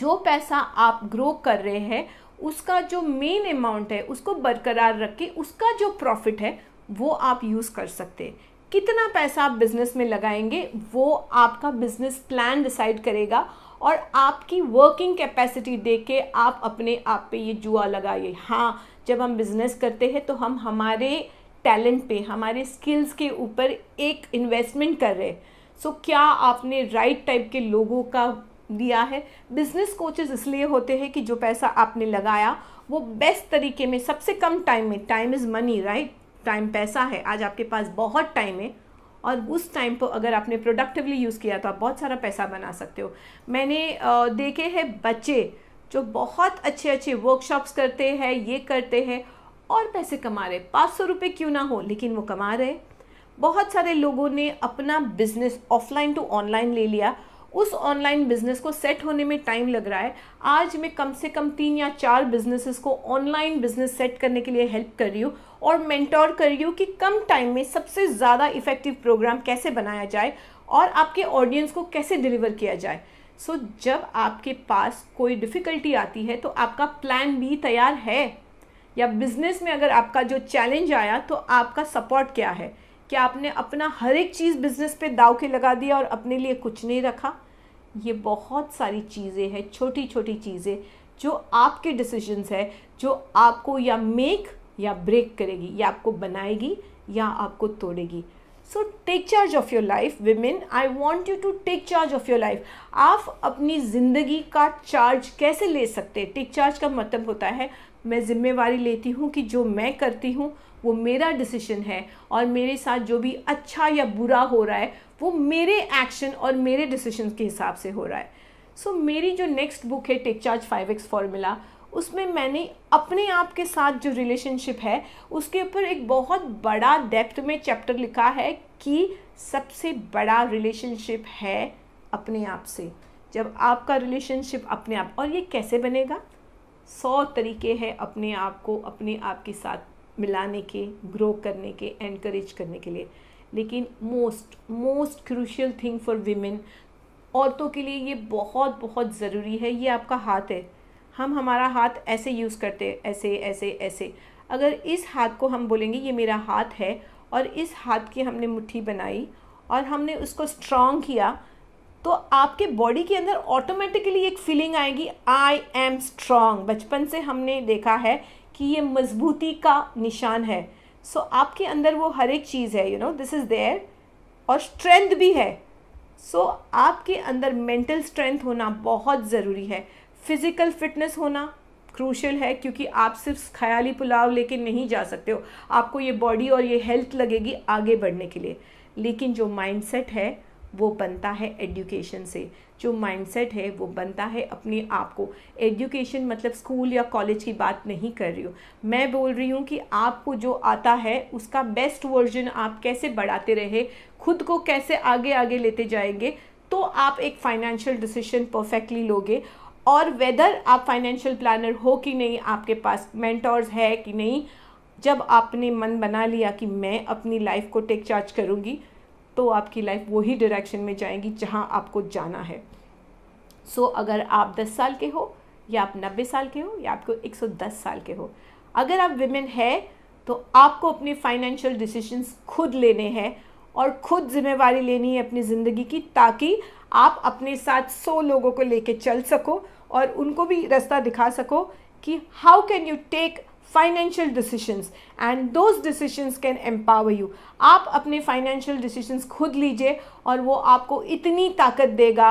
जो पैसा आप ग्रो कर रहे हैं उसका जो मेन अमाउंट है उसको बरकरार रख के उसका जो प्रॉफिट है वो आप यूज़ कर सकते हैं कितना पैसा आप बिज़नेस में लगाएंगे वो आपका बिज़नेस प्लान डिसाइड करेगा और आपकी वर्किंग कैपेसिटी देख के आप अपने आप पे ये जुआ लगाइए हाँ जब हम बिज़नेस करते हैं तो हम हमारे टैलेंट पे हमारे स्किल्स के ऊपर एक इन्वेस्टमेंट कर रहे हैं सो so, क्या आपने राइट right टाइप के लोगों का दिया है बिजनेस कोचेस इसलिए होते हैं कि जो पैसा आपने लगाया वो बेस्ट तरीके में सबसे कम टाइम में time is money right time पैसा है आज आपके पास बहुत टाइम है और उस टाइम पर अगर आपने प्रोडक्टिवली यूज़ किया तो आप बहुत सारा पैसा बना सकते हो मैंने देखे हैं बच्चे जो बहुत अच्छे अच्छे वर्कशॉप्स करते हैं ये करते हैं और पैसे कमा रहे पाँच सौ रुपये क्यों ना हो लेकिन वो कमा रहे बहुत सारे लोगों ने अपना बिजनेस ऑफलाइन टू ऑनलाइन ले लिया उस ऑनलाइन बिजनेस को सेट होने में टाइम लग रहा है आज मैं कम से कम तीन या चार बिजनेसेस को ऑनलाइन बिजनेस सेट करने के लिए हेल्प कर रही हूँ और मेंटोर कर रही हूँ कि कम टाइम में सबसे ज़्यादा इफेक्टिव प्रोग्राम कैसे बनाया जाए और आपके ऑडियंस को कैसे डिलीवर किया जाए सो so, जब आपके पास कोई डिफ़िकल्टी आती है तो आपका प्लान भी तैयार है या बिजनेस में अगर आपका जो चैलेंज आया तो आपका सपोर्ट क्या है क्या आपने अपना हर एक चीज़ बिजनेस पे दाव के लगा दिया और अपने लिए कुछ नहीं रखा ये बहुत सारी चीज़ें हैं छोटी छोटी चीज़ें जो आपके डिसीजंस है जो आपको या मेक या ब्रेक करेगी या आपको बनाएगी या आपको तोड़ेगी so take charge of your life women I want you to take charge of your life आप अपनी ज़िंदगी का चार्ज कैसे ले सकते हैं टेक चार्ज का मतलब होता है मैं ज़िम्मेवारी लेती हूँ कि जो मैं करती हूँ वो मेरा डिसीशन है और मेरे साथ जो भी अच्छा या बुरा हो रहा है वो मेरे एक्शन और मेरे डिसीशन के हिसाब से हो रहा है सो so, मेरी जो नेक्स्ट बुक है take charge five X formula उसमें मैंने अपने आप के साथ जो रिलेशनशिप है उसके ऊपर एक बहुत बड़ा डेप्थ में चैप्टर लिखा है कि सबसे बड़ा रिलेशनशिप है अपने आप से जब आपका रिलेशनशिप अपने आप और ये कैसे बनेगा सौ तरीके हैं अपने आप को अपने आप के साथ मिलाने के ग्रो करने के एनकरेज करने के लिए लेकिन most most crucial thing for women औरतों के लिए ये बहुत बहुत ज़रूरी है ये आपका हाथ है हम हमारा हाथ ऐसे यूज़ करते हैं ऐसे ऐसे ऐसे अगर इस हाथ को हम बोलेंगे ये मेरा हाथ है और इस हाथ की हमने मुट्ठी बनाई और हमने उसको स्ट्रॉन्ग किया तो आपके बॉडी के अंदर ऑटोमेटिकली एक फीलिंग आएगी आई एम स्ट्रांग बचपन से हमने देखा है कि ये मजबूती का निशान है सो so, आपके अंदर वो हर एक चीज़ है you know this is there और स्ट्रेंथ भी है सो so, आपके अंदर मेंटल स्ट्रेंथ होना बहुत ज़रूरी है फिज़िकल फिटनेस होना क्रूशल है क्योंकि आप सिर्फ ख्याली पुलाव लेके नहीं जा सकते हो आपको ये बॉडी और ये हेल्थ लगेगी आगे बढ़ने के लिए लेकिन जो माइंडसेट है वो बनता है एडुकेशन से जो माइंडसेट है वो बनता है अपने आप को एडुकेशन मतलब स्कूल या कॉलेज की बात नहीं कर रही हूँ मैं बोल रही हूँ कि आपको जो आता है उसका बेस्ट वर्जन आप कैसे बढ़ाते रहे खुद को कैसे आगे आगे लेते जाएंगे तो आप एक फाइनेंशियल डिसीजन परफेक्टली लोगे और वेदर आप फाइनेंशियल प्लानर हो कि नहीं आपके पास मेंटोर्स है कि नहीं जब आपने मन बना लिया कि मैं अपनी लाइफ को टेक चार्ज करूँगी तो आपकी लाइफ वही डायरेक्शन में जाएंगी जहाँ आपको जाना है सो so, अगर आप 10 साल के हो या आप 90 साल के हो या आपको 110 साल के हो अगर आप विमेन है तो आपको अपने फाइनेंशियल डिसीजंस खुद लेने हैं और खुद जिम्मेवारी लेनी है अपनी ज़िंदगी की ताकि आप अपने साथ सौ लोगों को लेके चल सको और उनको भी रास्ता दिखा सको कि how can you take financial decisions and those decisions can empower you आप अपने फाइनेंशियल डिसीशंस खुद लीजिए और वो आपको इतनी ताकत देगा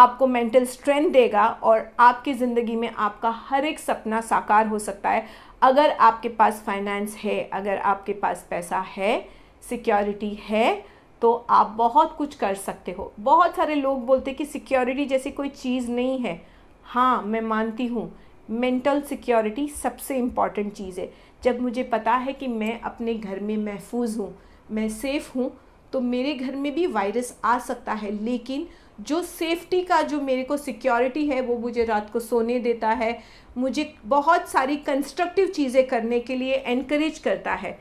आपको मेंटल स्ट्रेंथ देगा और आपकी ज़िंदगी में आपका हर एक सपना साकार हो सकता है अगर आपके पास फाइनेंस है अगर आपके पास पैसा है सिक्योरिटी है तो आप बहुत कुछ कर सकते हो बहुत सारे लोग बोलते कि सिक्योरिटी जैसी कोई चीज़ नहीं है हाँ मैं मानती हूँ मेंटल सिक्योरिटी सबसे इम्पॉर्टेंट चीज़ है जब मुझे पता है कि मैं अपने घर में महफूज हूँ मैं सेफ़ हूँ तो मेरे घर में भी वायरस आ सकता है लेकिन जो सेफ्टी का जो मेरे को सिक्योरिटी है वो मुझे रात को सोने देता है मुझे बहुत सारी कंस्ट्रक्टिव चीज़ें करने के लिए एनकरेज करता है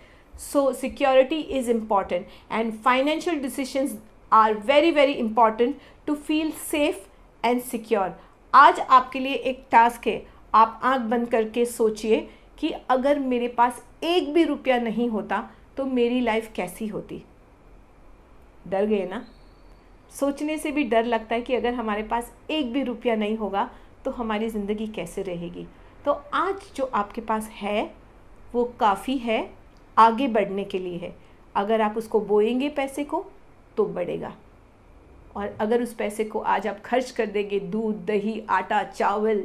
so security is important and financial decisions are very very important to feel safe and secure आज आपके लिए एक टास्क है आप आंख बंद करके सोचिए कि अगर मेरे पास एक भी रुपया नहीं होता तो मेरी लाइफ कैसी होती डर गए ना सोचने से भी डर लगता है कि अगर हमारे पास एक भी रुपया नहीं होगा तो हमारी ज़िंदगी कैसे रहेगी तो आज जो आपके पास है वो काफ़ी है आगे बढ़ने के लिए है अगर आप उसको बोएंगे पैसे को तो बढ़ेगा और अगर उस पैसे को आज आप खर्च कर देंगे दूध दही आटा चावल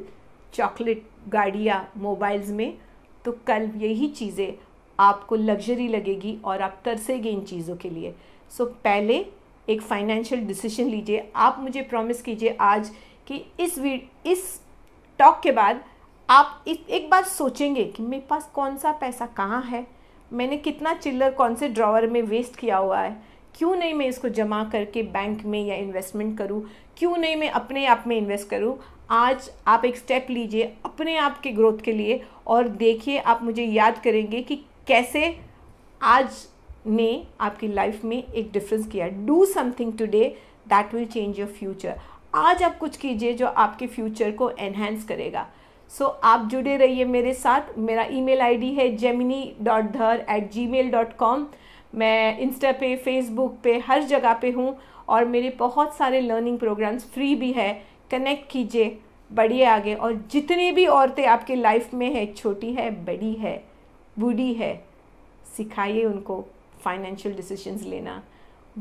चॉकलेट गाड़ियाँ मोबाइल्स में तो कल यही चीज़ें आपको लग्जरी लगेगी और आप तरसेगे इन चीज़ों के लिए सो so, पहले एक फाइनेंशियल डिसीजन लीजिए आप मुझे प्रॉमिस कीजिए आज कि इस वी इस टॉक के बाद आप इस एक बार सोचेंगे कि मेरे पास कौन सा पैसा कहाँ है मैंने कितना चिल्लर कौन से ड्रॉवर में वेस्ट किया हुआ है क्यों नहीं मैं इसको जमा करके बैंक में या इन्वेस्टमेंट करूँ क्यों नहीं मैं अपने आप में इन्वेस्ट करूँ आज आप एक स्टेप लीजिए अपने आप के ग्रोथ के लिए और देखिए आप मुझे याद करेंगे कि कैसे आज ने आपकी लाइफ में एक डिफरेंस किया do something today that will change your future आज आप कुछ कीजिए जो आपके फ्यूचर को एनहेंस करेगा सो so, आप जुड़े रहिए मेरे साथ मेरा ईमेल आईडी है Gemini dot Dhar at Gmail dot com मैं इंस्टा पे फेसबुक पे हर जगह पे हूँ और मेरे बहुत सारे लर्निंग प्रोग्राम्स फ्री भी है कनेक्ट कीजिए बढ़िए आगे और जितनी भी औरतें आपकी लाइफ में है छोटी है बड़ी है बूढ़ी है सिखाइए उनको फाइनेंशियल डिसीजंस लेना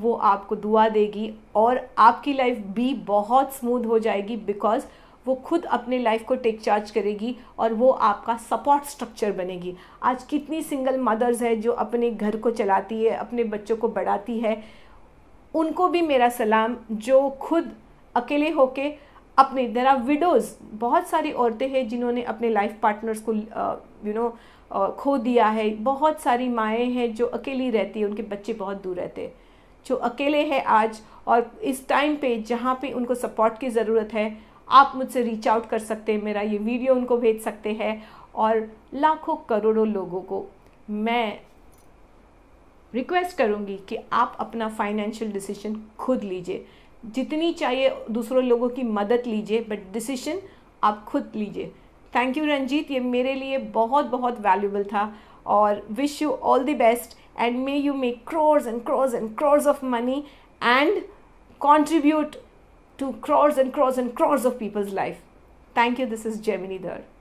वो आपको दुआ देगी और आपकी लाइफ भी बहुत स्मूथ हो जाएगी बिकॉज़ वो खुद अपने लाइफ को टेक चार्ज करेगी और वो आपका सपोर्ट स्ट्रक्चर बनेगी आज कितनी सिंगल मदर्स है जो अपने घर को चलाती है अपने बच्चों को बढ़ाती है उनको भी मेरा सलाम जो खुद अकेले होके अपने देर आर विडोज़ बहुत सारी औरतें हैं जिन्होंने अपने लाइफ पार्टनर्स को यू नो खो दिया है बहुत सारी माएँ हैं जो अकेली रहती है उनके बच्चे बहुत दूर रहते हैं जो अकेले हैं आज और इस टाइम पे जहाँ पे उनको सपोर्ट की ज़रूरत है आप मुझसे रीच आउट कर सकते हैं मेरा ये वीडियो उनको भेज सकते हैं और लाखों करोड़ों लोगों को मैं रिक्वेस्ट करूँगी कि आप अपना फाइनेंशियल डिसीजन खुद लीजिए जितनी चाहिए दूसरों लोगों की मदद लीजिए बट डिसीशन आप खुद लीजिए थैंक यू रंजीत ये मेरे लिए बहुत बहुत वैल्यूबल था और wish you all the best and may you make crores and crores and crores of money and contribute to crores and crores and crores of people's life thank you this is Gemini there